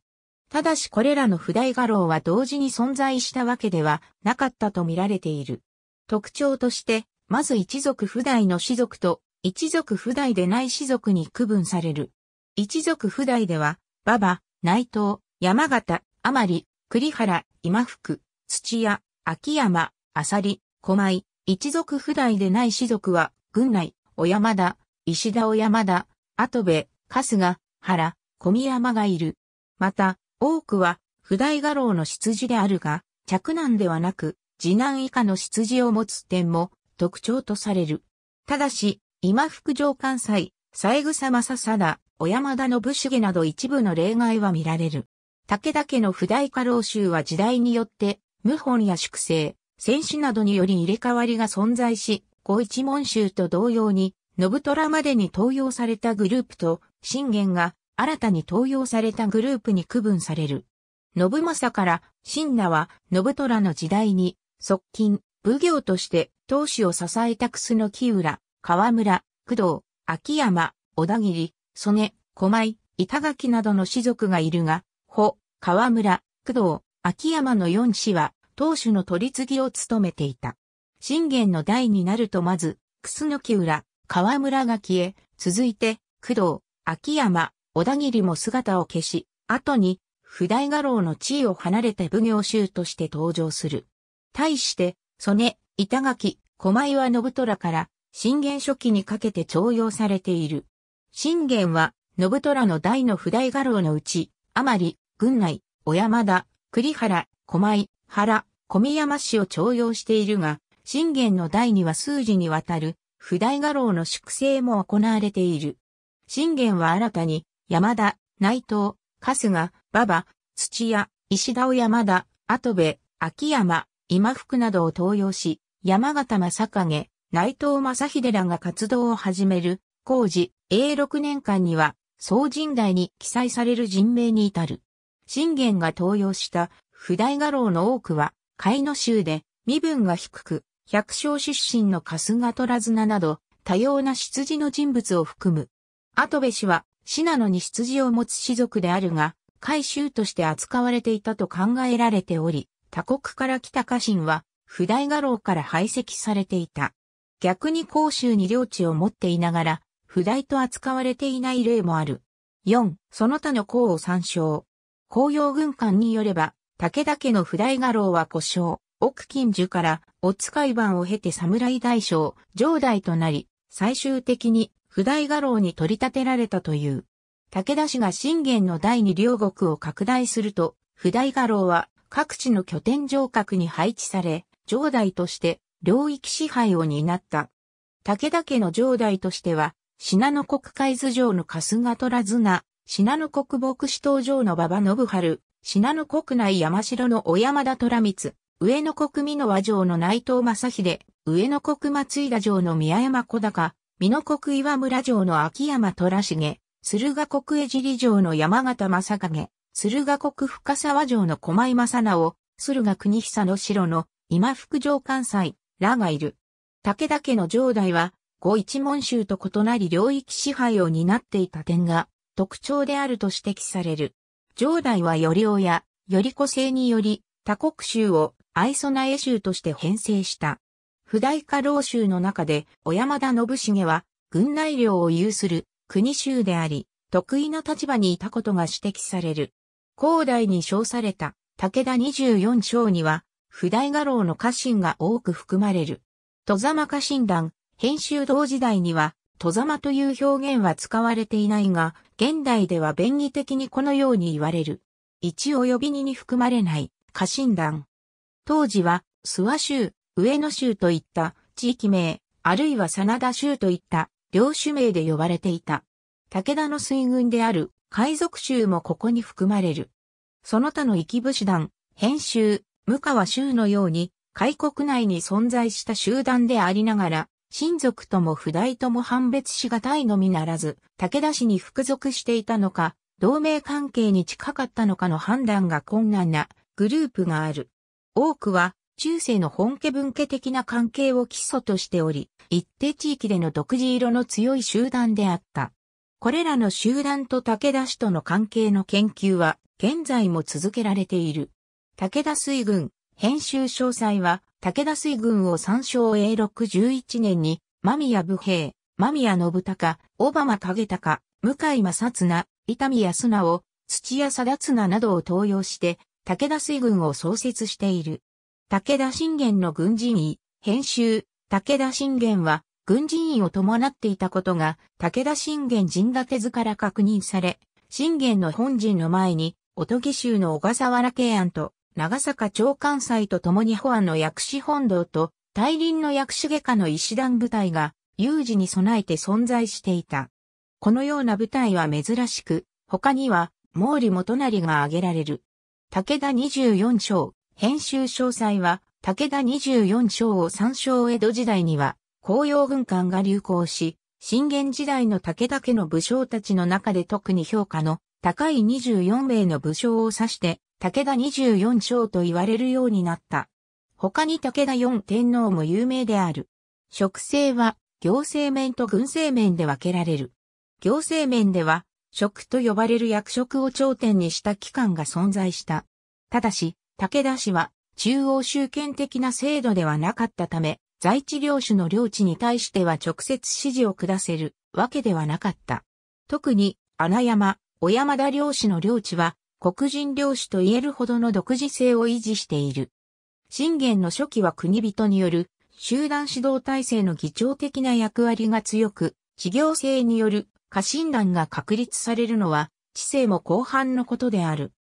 Speaker 1: ただしこれらの普代画廊は同時に存在したわけではなかったと見られている。特徴として、まず一族普代の士族と一族普代でない士族に区分される。一族普代では、馬場、内藤、山形、甘利、栗原、今福、土屋、秋山、あさり、狛井、一族普代でない士族は、軍内、小山田、石田小山田、後部、春日、原、小宮山がいる。また、多くは、普代画廊の羊であるが、嫡男ではなく、次男以下の羊を持つ点も特徴とされる。ただし、今福上関西、三枝正貞、小山田信家など一部の例外は見られる。武田家の不代家老衆は時代によって、謀反や粛清、戦死などにより入れ替わりが存在し、五一門衆と同様に、信虎までに登用されたグループと、信玄が新たに登用されたグループに区分される。信政から信那は信虎の時代に側近、武行として当主を支えた楠木浦、河村、工藤、秋山、小田切、曽根、小井、板垣などの士族がいるが、保、河村、工藤、秋山の四氏は当主の取り次ぎを務めていた。信玄の代になるとまず、楠木浦、河村が消え、続いて、工藤、秋山、小田切も姿を消し、後に、不代画廊の地位を離れて奉行衆として登場する。対して、曽根、板垣、狛は信虎から、信玄初期にかけて徴用されている。信玄は、信虎の大の不代画廊のうち、あまり、郡内、小山田、栗原、小井、原、小宮山氏を徴用しているが、信玄の代には数字にわたる、不代画廊の粛清も行われている。信玄は新たに、山田、内藤、春日、馬場、土屋、石田を山田、後部、秋山、今福などを登用し、山形正景、内藤正秀らが活動を始める、工事、a 6年間には、総人代に記載される人名に至る。信玄が登用した、譜代画廊の多くは、甲斐の州で、身分が低く、百姓出身の春日虎綱など、多様な出自の人物を含む。跡部氏は、シナノに羊を持つ氏族であるが、回収として扱われていたと考えられており、他国から来た家臣は、不代画廊から排斥されていた。逆に甲州に領地を持っていながら、不代と扱われていない例もある。4、その他の項を参照。紅葉軍艦によれば、武田家の不代画廊は故障、奥近樹から、お使い番を経て侍大将、上代となり、最終的に普代画廊に取り立てられたという。武田氏が信玄の第二両国を拡大すると、普代画廊は各地の拠点城郭に配置され、城代として領域支配を担った。武田家の城代としては、信濃国海図城の春日虎綱、信濃国牧師登場の馬場信春、信濃国内山城の小山田虎光、上野国美濃和城の内藤正秀、上野国松井田城の宮山小高、美濃国岩村城の秋山虎重、駿河国江尻城の山形正影、駿河国深沢城の駒井正直、駿河国久の城の今福城関西、らがいる。武田家の城代は、五一門州と異なり領域支配を担っていた点が特徴であると指摘される。城代はより親、より個性により他国州を愛想苗州として編成した。不代家老衆の中で、小山田信繁は、軍内領を有する国衆であり、得意な立場にいたことが指摘される。高代に称された武田24章には、不代家老の家臣が多く含まれる。戸様家臣団、編集同時代には、戸様という表現は使われていないが、現代では便宜的にこのように言われる。一及び二に含まれない家臣団。当時は、諏訪州、上野州といった地域名、あるいは真田州といった領主名で呼ばれていた。武田の水軍である海賊州もここに含まれる。その他の i き武士団、編集、無川州のように、海国内に存在した集団でありながら、親族とも不代とも判別しがたいのみならず、武田氏に服属していたのか、同盟関係に近かったのかの判断が困難なグループがある。多くは中世の本家文家的な関係を基礎としており、一定地域での独自色の強い集団であった。これらの集団と武田氏との関係の研究は、現在も続けられている。武田水軍、編集詳細は、武田水軍を参照永禄11年に、間宮武兵、間宮信孝、小浜景隆、向井正綱、伊丹康直、土屋貞綱などを登用して、武田水軍を創設している。武田信玄の軍人医、編集、武田信玄は、軍人医を伴っていたことが、武田信玄陣立図から確認され、信玄の本陣の前に、おとぎ州の小笠原慶安と、長坂長官祭と共に保安の薬師本堂と、大輪の薬師外科の医師団部隊が、有事に備えて存在していた。このような部隊は珍しく、他には、毛利元就が挙げられる。武田24章、編集詳細は、武田24章を参照江戸時代には、紅葉軍艦が流行し、新元時代の武田家の武将たちの中で特に評価の高い24名の武将を指して、武田24将と言われるようになった。他に武田4天皇も有名である。職制は、行政面と軍政面で分けられる。行政面では、職と呼ばれる役職を頂点にした機関が存在した。ただし、武田氏は中央集権的な制度ではなかったため、在地領主の領地に対しては直接指示を下せるわけではなかった。特に、穴山、小山田領主の領地は、黒人領主と言えるほどの独自性を維持している。信玄の初期は国人による集団指導体制の議長的な役割が強く、事業性による家臣団が確立されるのは、知性も後半のことである。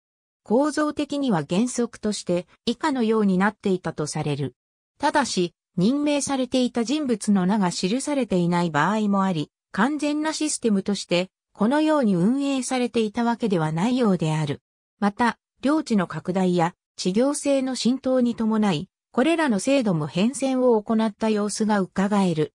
Speaker 1: 構造的には原則として以下のようになっていたとされる。ただし、任命されていた人物の名が記されていない場合もあり、完全なシステムとして、このように運営されていたわけではないようである。また、領地の拡大や地業性の浸透に伴い、これらの制度も変遷を行った様子が伺える。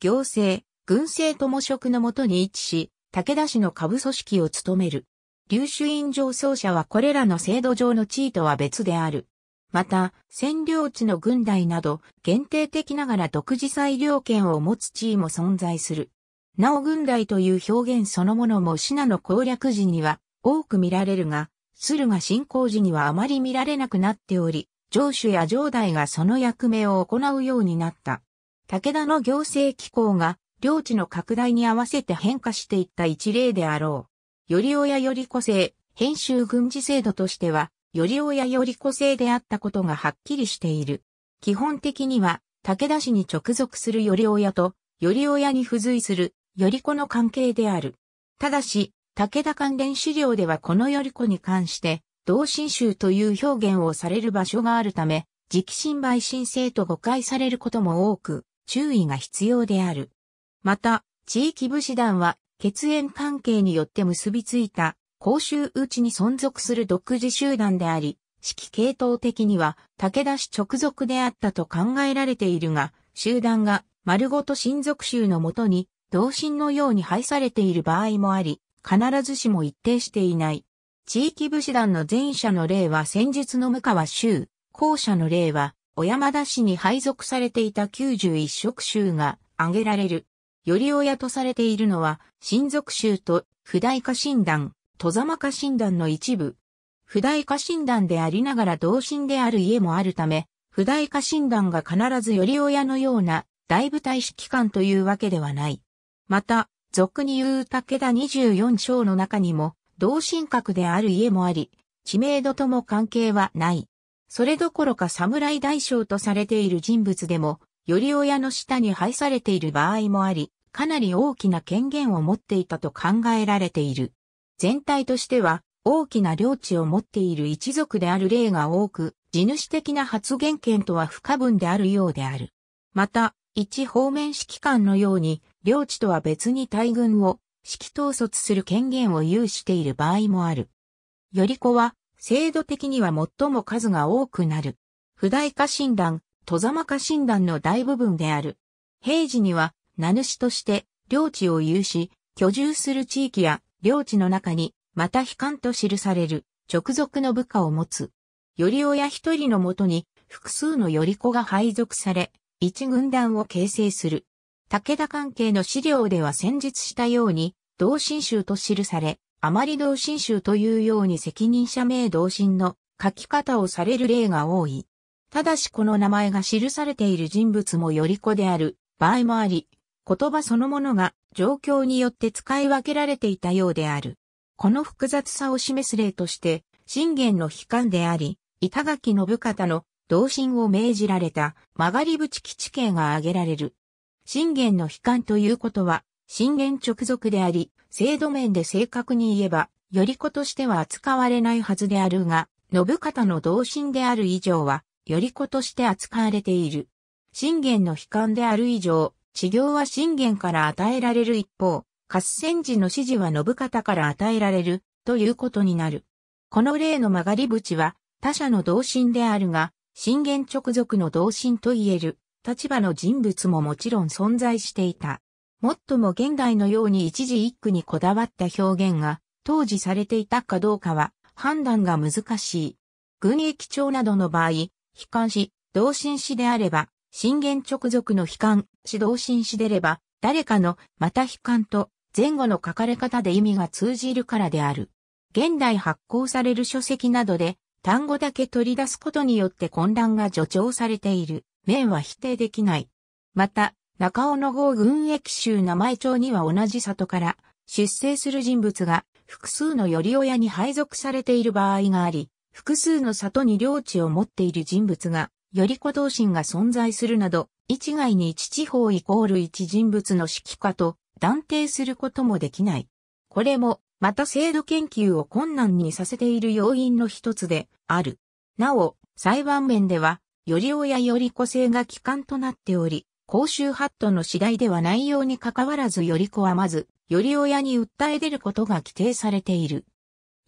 Speaker 1: 行政、軍政とも職のもとに位置し、武田氏の下部組織を務める。留守院上奏者はこれらの制度上の地位とは別である。また、占領地の軍隊など、限定的ながら独自裁量権を持つ地位も存在する。なお軍隊という表現そのものも品の攻略時には多く見られるが、駿河進行時にはあまり見られなくなっており、城主や城代がその役目を行うようになった。武田の行政機構が領地の拡大に合わせて変化していった一例であろう。より親より子制、編集軍事制度としては、より親より子制であったことがはっきりしている。基本的には、武田氏に直属するより親と、より親に付随する、より子の関係である。ただし、武田関連資料ではこのより子に関して、同心衆という表現をされる場所があるため、直信売申請と誤解されることも多く、注意が必要である。また、地域武士団は血縁関係によって結びついた公衆ちに存続する独自集団であり、指揮系統的には武田氏直属であったと考えられているが、集団が丸ごと親族衆のもとに同心のように配されている場合もあり、必ずしも一定していない。地域武士団の前者の例は先日の向川州、後者の例は小山田氏に配属されていた91職州が挙げられる。より親とされているのは、親族衆と、不代化診断、戸様化診断の一部。不代化診断でありながら同心である家もあるため、不代化診断が必ずより親のような、大部隊指揮官というわけではない。また、俗に言う武田24章の中にも、同心格である家もあり、知名度とも関係はない。それどころか侍大将とされている人物でも、より親の下に配されている場合もあり、かなり大きな権限を持っていたと考えられている。全体としては、大きな領地を持っている一族である例が多く、地主的な発言権とは不可分であるようである。また、一方面指揮官のように、領地とは別に大軍を指揮統率する権限を有している場合もある。より子は、制度的には最も数が多くなる。不代化診断、戸様家診断の大部分である。平時には、名主として、領地を有し、居住する地域や、領地の中に、また悲観と記される、直属の部下を持つ。より親一人のもとに、複数のより子が配属され、一軍団を形成する。武田関係の資料では先述したように、同心衆と記され、あまり同心衆というように責任者名同心の書き方をされる例が多い。ただしこの名前が記されている人物もより子である場合もあり、言葉そのものが状況によって使い分けられていたようである。この複雑さを示す例として、信玄の悲観であり、板垣信方の同心を命じられた曲がり淵地形が挙げられる。信玄の悲観ということは、信玄直属であり、制度面で正確に言えば、より子としては扱われないはずであるが、信方の同心である以上は、より子として扱われている。信玄の悲観である以上、治療は信玄から与えられる一方、合戦時の指示は信方から与えられる、ということになる。この例の曲がり淵は、他者の同心であるが、信玄直属の同心と言える、立場の人物ももちろん存在していた。もっとも現代のように一字一句にこだわった表現が、当時されていたかどうかは、判断が難しい。軍役長などの場合、悲観し、同心死であれば、震源直属の悲観し同心死でれば、誰かのまた悲観と前後の書かれ方で意味が通じるからである。現代発行される書籍などで単語だけ取り出すことによって混乱が助長されている面は否定できない。また、中尾の号軍役州名前帳には同じ里から出生する人物が複数のり親に配属されている場合があり、複数の里に領地を持っている人物が、より子同心が存在するなど、一概に一地方イコール一人物の指揮下と断定することもできない。これも、また制度研究を困難にさせている要因の一つである。なお、裁判面では、より親より子性が機関となっており、公衆ハットの次第では内容に関わらずより子はまず、より親に訴え出ることが規定されている。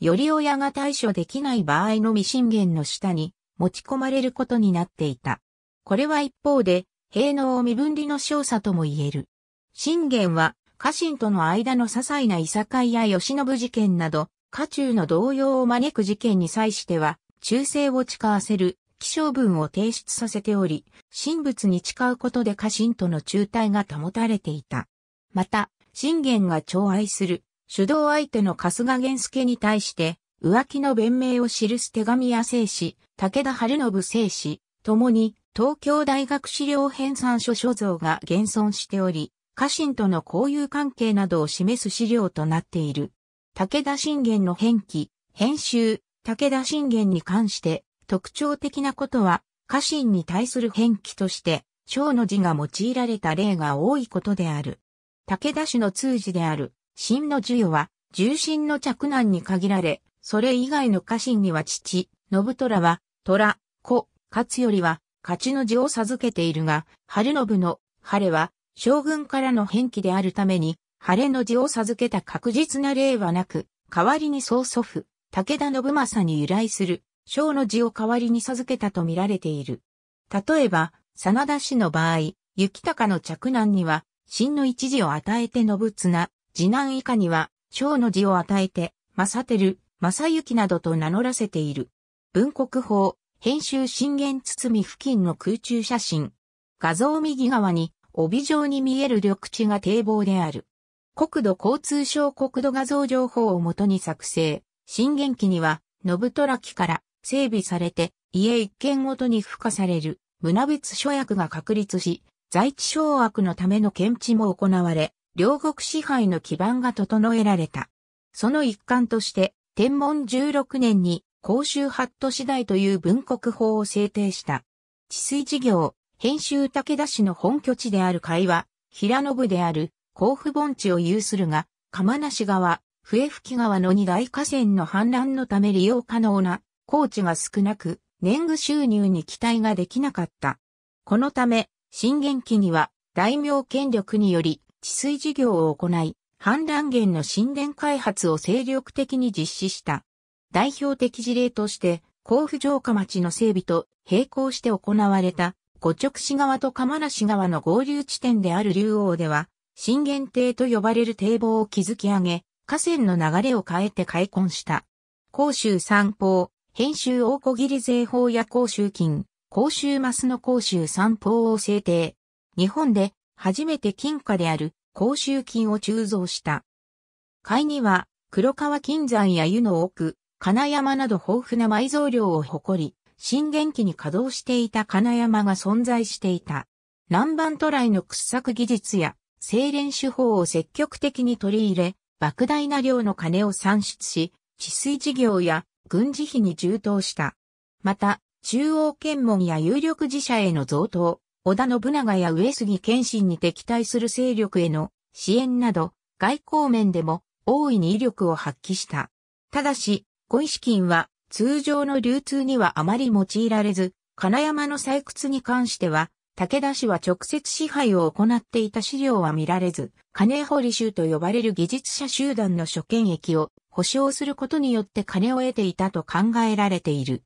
Speaker 1: より親が対処できない場合のみ信玄の下に持ち込まれることになっていた。これは一方で、平能を身分離の少佐とも言える。信玄は、家臣との間の些細ないさかいや吉信事件など、家中の動揺を招く事件に際しては、忠誠を誓わせる、希少文を提出させており、神仏に誓うことで家臣との中退が保たれていた。また、信玄が寵愛する主導相手の春日源助に対して、浮気の弁明を記す手紙や生死、武田晴信生死、ともに東京大学資料編纂書所蔵が現存しており、家臣との交友関係などを示す資料となっている。武田信玄の編記、編集、武田信玄に関して特徴的なことは、家臣に対する返記として、小の字が用いられた例が多いことである。武田氏の通詞である真の授与は、重心の着難に限られ、それ以外の家臣には父、信虎は、虎、子、勝頼は、勝ちの字を授けているが、晴信の、晴れは、将軍からの返記であるために、晴れの字を授けた確実な例はなく、代わりに曽祖父、武田信政に由来する、小の字を代わりに授けたと見られている。例えば、真田氏の場合、雪高の着難には、真の一字を与えて信綱、次男以下には、章の字を与えて、正照、正幸などと名乗らせている。文国法、編集震源包付近の空中写真。画像右側に、帯状に見える緑地が堤防である。国土交通省国土画像情報をもとに作成。震源期には、信虎期から整備されて、家一軒ごとに付加される、村別諸役が確立し、在地掌悪のための検知も行われ、両国支配の基盤が整えられた。その一環として、天文16年に公衆ハット次第という文国法を制定した。治水事業、編集武田氏の本拠地である会は、平野部である甲府盆地を有するが、釜梨川、笛吹川の二大河川の氾濫のため利用可能な高地が少なく、年貢収入に期待ができなかった。このため、震源期には大名権力により治水事業を行い、氾濫源の神殿開発を精力的に実施した。代表的事例として、甲府城下町の整備と並行して行われた、五直市川と釜梨川の合流地点である竜王では、震源堤と呼ばれる堤防を築き上げ、河川の流れを変えて開墾した。甲州三方、編集大小切税法や甲州金、甲州マスの甲州三方を制定。日本で初めて金貨である甲州金を鋳造した。貝には黒川金山や湯の奥、金山など豊富な埋蔵量を誇り、震源期に稼働していた金山が存在していた。南蛮渡来の掘削技術や精錬手法を積極的に取り入れ、莫大な量の金を産出し、治水事業や軍事費に充当した。また、中央検問や有力寺社への贈答、織田信長や上杉謙信に敵対する勢力への支援など、外交面でも大いに威力を発揮した。ただし、小石金は通常の流通にはあまり用いられず、金山の採掘に関しては、武田氏は直接支配を行っていた資料は見られず、金堀州と呼ばれる技術者集団の諸権益を保証することによって金を得ていたと考えられている。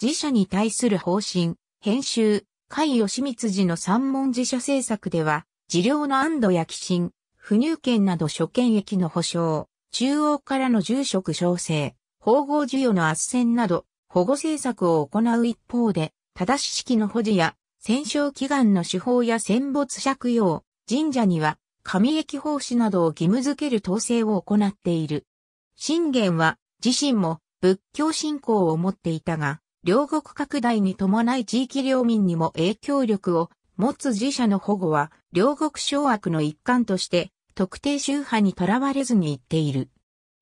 Speaker 1: 自社に対する方針、編集、甲斐義光寺の三文寺社政策では、治療の安堵や寄進、不入権など諸権益の保障、中央からの住職調整、保護需要の圧旋など、保護政策を行う一方で、正し式の保持や、戦勝祈願の手法や戦没借用、神社には、神益奉仕などを義務づける統制を行っている。信玄は、自身も仏教信仰を持っていたが、両国拡大に伴い地域領民にも影響力を持つ自社の保護は、両国掌握の一環として、特定宗派にとらわれずに言っている。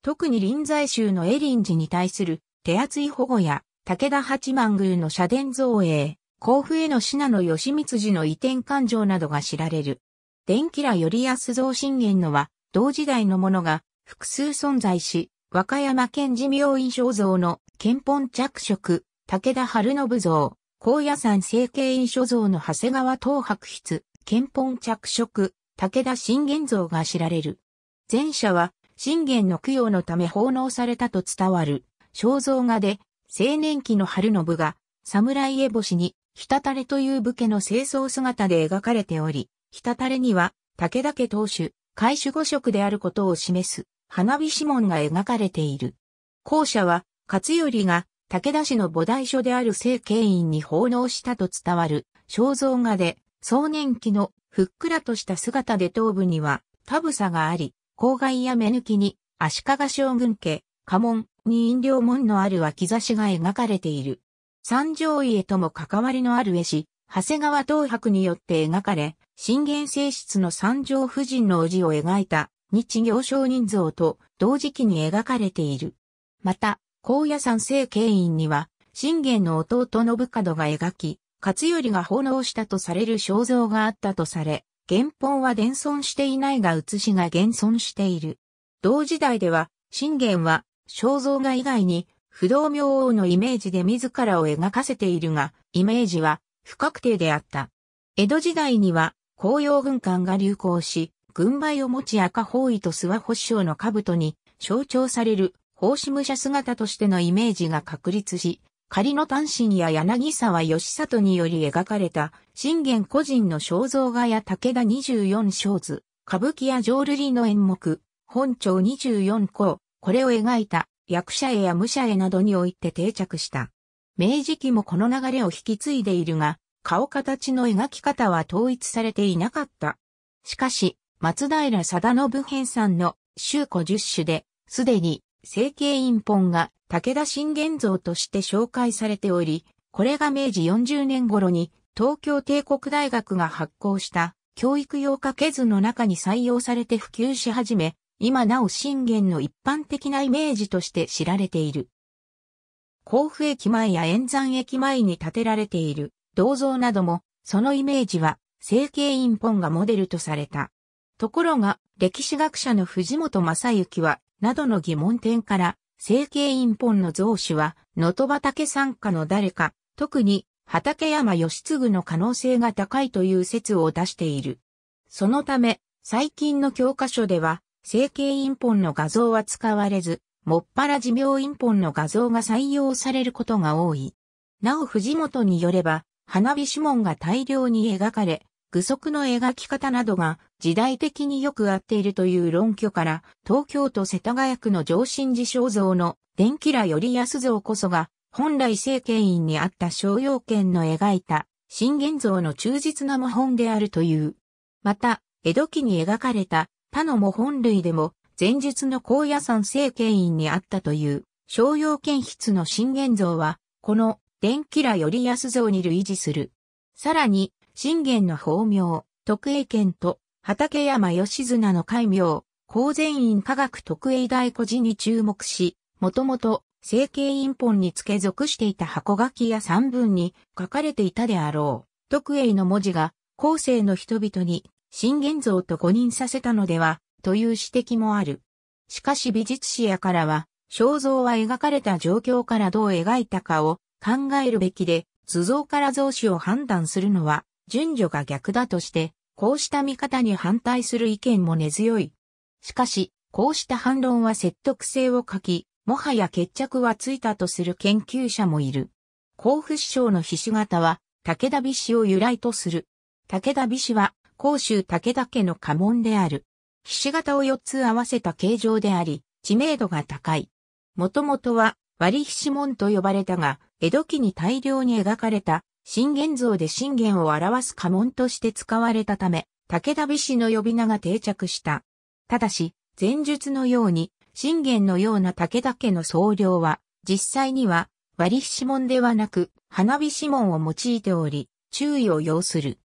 Speaker 1: 特に臨済宗のエリン寺に対する手厚い保護や、武田八幡宮の社殿造営、甲府への信濃義光寺の移転勘定などが知られる。電気らより安造信玄のは、同時代のものが複数存在し、和歌山県寺明院肖像の憲本着色、武田春信像、高野山成形印所像の長谷川東白筆、憲本着色、武田信玄像が知られる。前者は、信玄の供養のため奉納されたと伝わる、肖像画で、青年期の春信が、侍絵星に、ひたたれという武家の清掃姿で描かれており、ひたたれには、武田家当主、海守五職であることを示す、花火指紋が描かれている。後者は、勝頼が、武田氏の菩提書である聖経院に奉納したと伝わる肖像画で、壮年期のふっくらとした姿で頭部にはタブサがあり、郊外や目抜きに足利将軍家、家紋に飲料門のある脇差しが描かれている。三条家とも関わりのある絵師、長谷川東博によって描かれ、信玄性質の三条夫人の氏を描いた日行商人像と同時期に描かれている。また、高野山聖権院には、信玄の弟信門が描き、勝頼が奉納したとされる肖像があったとされ、原本は伝存していないが写しが現存している。同時代では、信玄は肖像画以外に不動明王のイメージで自らを描かせているが、イメージは不確定であった。江戸時代には紅葉軍艦が流行し、軍配を持ち赤方位と諏訪保守の兜に象徴される法師武者姿としてのイメージが確立し、仮の単身や柳沢義里により描かれた、信玄個人の肖像画や武田24小図、歌舞伎や浄瑠璃の演目、本朝24項、これを描いた役者絵や武者絵などにおいて定着した。明治期もこの流れを引き継いでいるが、顔形の描き方は統一されていなかった。しかし、松平定信編さんの、修古十種で、すでに、成形院本が武田信玄像として紹介されており、これが明治40年頃に東京帝国大学が発行した教育用家系図の中に採用されて普及し始め、今なお信玄の一般的なイメージとして知られている。甲府駅前や円山駅前に建てられている銅像なども、そのイメージは成形院本がモデルとされた。ところが、歴史学者の藤本正幸は、などの疑問点から、成形陰本の増種は、能登畑参加の誰か、特に畠山義次の可能性が高いという説を出している。そのため、最近の教科書では、成形陰本の画像は使われず、もっぱら寿命陰本の画像が採用されることが多い。なお藤本によれば、花火指紋が大量に描かれ、具足の描き方などが時代的によく合っているという論拠から、東京都世田谷区の上新寺肖像の電気らより安像こそが、本来政権院にあった商用権の描いた、新元像の忠実な模本であるという。また、江戸期に描かれた他の模本類でも、前述の高野山政権院にあったという、商用権筆の新元像は、この電気らより安像に類似する。さらに、信玄の法名、徳栄県と、畠山義綱の戒名、公前院科学特営大古寺に注目し、もともと、成形院本に付け属していた箱書きや三文に書かれていたであろう。徳栄の文字が、後世の人々に、信玄像と誤認させたのでは、という指摘もある。しかし美術史やからは、肖像は描かれた状況からどう描いたかを考えるべきで、図像から像詞を判断するのは順序が逆だとして、こうした見方に反対する意見も根強い。しかし、こうした反論は説得性を欠き、もはや決着はついたとする研究者もいる。甲府師匠の筆形は、武田美氏を由来とする。武田美氏は、甲州武田家の家紋である。筆形を4つ合わせた形状であり、知名度が高い。もともとは、割筆紋と呼ばれたが、江戸期に大量に描かれた信玄像で信玄を表す家紋として使われたため、武田美氏の呼び名が定着した。ただし、前述のように、信玄のような武田家の総領は、実際には、割指紋ではなく、花指紋を用いており、注意を要する。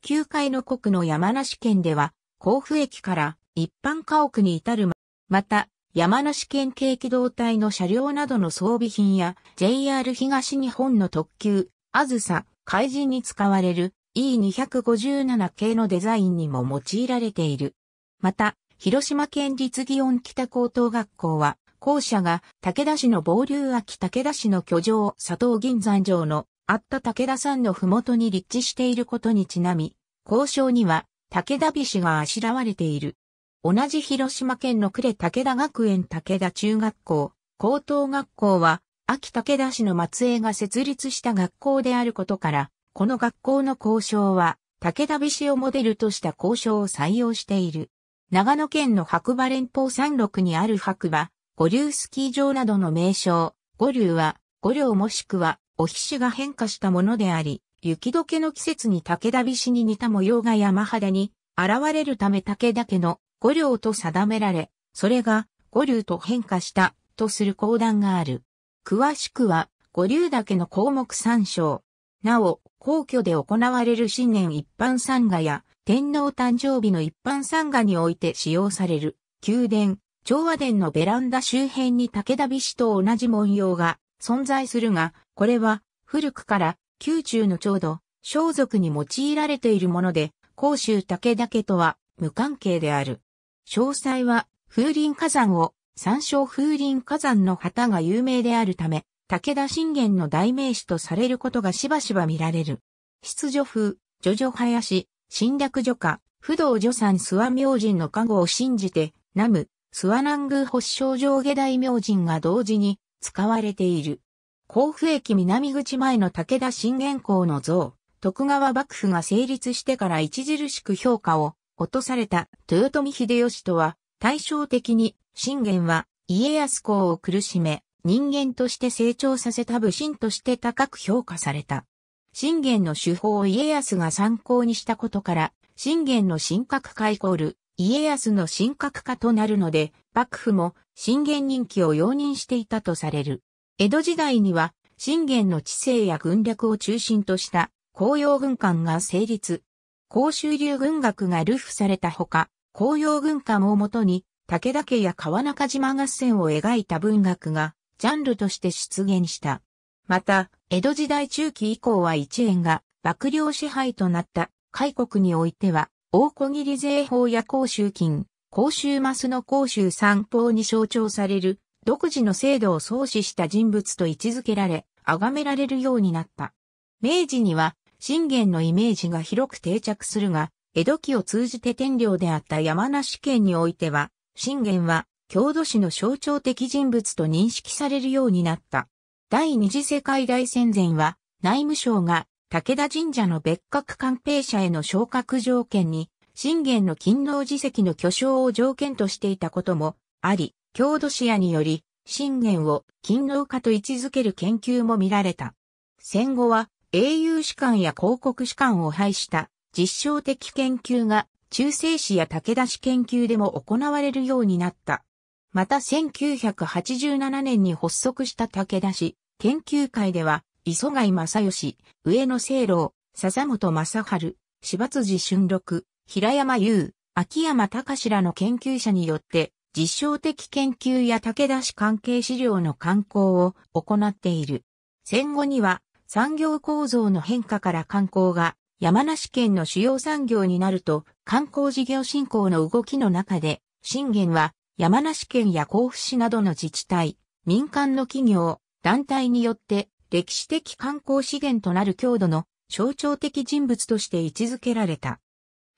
Speaker 1: 旧海の国の山梨県では、甲府駅から一般家屋に至るまた、山梨県軽機動隊の車両などの装備品や JR 東日本の特急、あずさ、怪人に使われる E257 系のデザインにも用いられている。また、広島県立祇園北高等学校は、校舎が武田市の防流秋武田市の居城佐藤銀山城のあった武田山の麓に立地していることにちなみ、交渉には武田菱があしらわれている。同じ広島県の呉武田学園武田中学校、高等学校は秋武田市の末裔が設立した学校であることから、この学校の校章は、武田菱をモデルとした校章を採用している。長野県の白馬連邦山麓にある白馬、五竜スキー場などの名称、五竜は、五竜もしくは、お皮種が変化したものであり、雪解けの季節に武田菱に似た模様が山肌に現れるため武田家の五竜と定められ、それが五竜と変化したとする講談がある。詳しくは、五竜岳の項目参照。なお、皇居で行われる新年一般参賀や、天皇誕生日の一般参賀において使用される、宮殿、長和殿のベランダ周辺に武田菱と同じ文様が存在するが、これは古くから宮中のちょうど、装束に用いられているもので、甲州武田家とは無関係である。詳細は風林火山を山椒風林火山の旗が有名であるため、武田信玄の代名詞とされることがしばしば見られる。出女風、女女林、侵略女家、不動女山諏訪明神の加護を信じて、ナム、諏訪南宮発祥上下大明神が同時に使われている。甲府駅南口前の武田信玄公の像、徳川幕府が成立してから著しく評価を落とされた豊臣秀吉とは対照的に信玄は家康公を苦しめ、人間として成長させた武神として高く評価された。信玄の手法を家康が参考にしたことから、信玄の神格化イコール、家康の神格化となるので、幕府も信玄人気を容認していたとされる。江戸時代には、信玄の知性や軍略を中心とした、公用軍艦が成立。公衆流軍学が流布されたほか、公用軍艦をもとに、武田家や川中島合戦を描いた文学が、ジャンルとして出現した。また、江戸時代中期以降は一円が幕僚支配となった海国においては、大小切り税法や公衆金、公衆マスの公衆三法に象徴される、独自の制度を創始した人物と位置づけられ、崇められるようになった。明治には、信玄のイメージが広く定着するが、江戸期を通じて天領であった山梨県においては、信玄は、郷土史の象徴的人物と認識されるようになった。第二次世界大戦前は、内務省が武田神社の別格官兵者への昇格条件に、信玄の勤労自責の巨匠を条件としていたこともあり、郷土史屋により、信玄を勤労家と位置づける研究も見られた。戦後は、英雄士官や広告士官を廃した実証的研究が中世史や武田史研究でも行われるようになった。また1987年に発足した武田史研究会では、磯貝正義、上野清郎、笹本正春、柴辻俊六、平山優、秋山隆らの研究者によって、実証的研究や武田氏関係資料の刊行を行っている。戦後には産業構造の変化から観光が山梨県の主要産業になると観光事業振興の動きの中で、信玄は山梨県や甲府市などの自治体、民間の企業、団体によって歴史的観光資源となる郷土の象徴的人物として位置づけられた。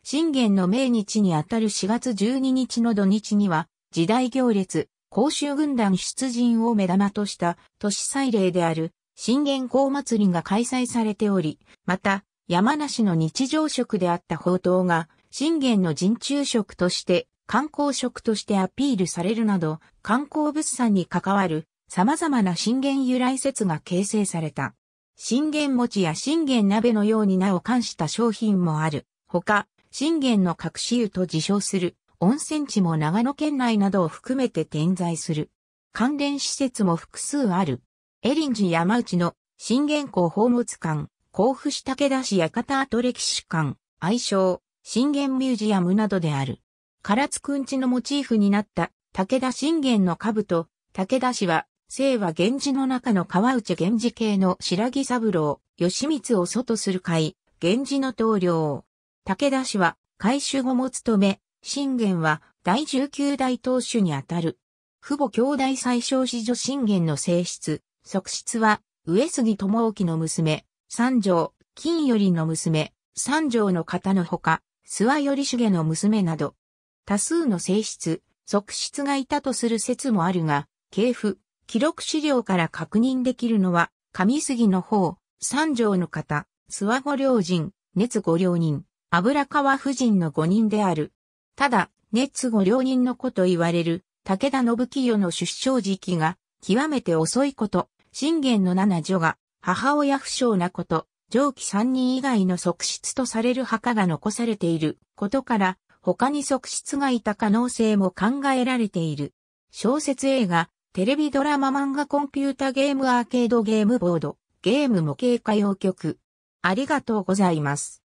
Speaker 1: 信玄の命日にあたる4月12日の土日には、時代行列、甲州軍団出陣を目玉とした都市祭礼である信玄公祭りが開催されており、また山梨の日常食であった宝刀が信玄の人中食として観光食としてアピールされるなど、観光物産に関わる様々な信玄由来説が形成された。信玄餅や信玄鍋のように名を冠した商品もある。ほか、信玄の隠し湯と自称する温泉地も長野県内などを含めて点在する。関連施設も複数ある。エリンジ山内の信玄港宝物館、甲府市武田市館跡歴史館、愛称、信玄ミュージアムなどである。唐津くんちのモチーフになった武田信玄の兜、武田氏は、清は源氏の中の川内源氏系の白木三郎、義満を祖とする会、源氏の棟梁。武田氏は、改修後も務め、信玄は第19代当主にあたる。父母兄弟最小子女信玄の性質、側室は、上杉智興の娘、三条、金よりの娘、三条の方のほか、諏訪頼重の娘など、多数の性質、側室がいたとする説もあるが、系譜、記録資料から確認できるのは、上杉の方、三条の方、諏訪御両人、熱御両人、油川夫人の五人である。ただ、熱御両人の子と言われる、武田信清の出生時期が、極めて遅いこと、信玄の七女が、母親不詳なこと、上記3人以外の側室とされる墓が残されていることから、他に側室がいた可能性も考えられている。小説映画、テレビドラマ漫画コンピュータゲームアーケードゲームボード、ゲーム模型歌謡曲。ありがとうございます。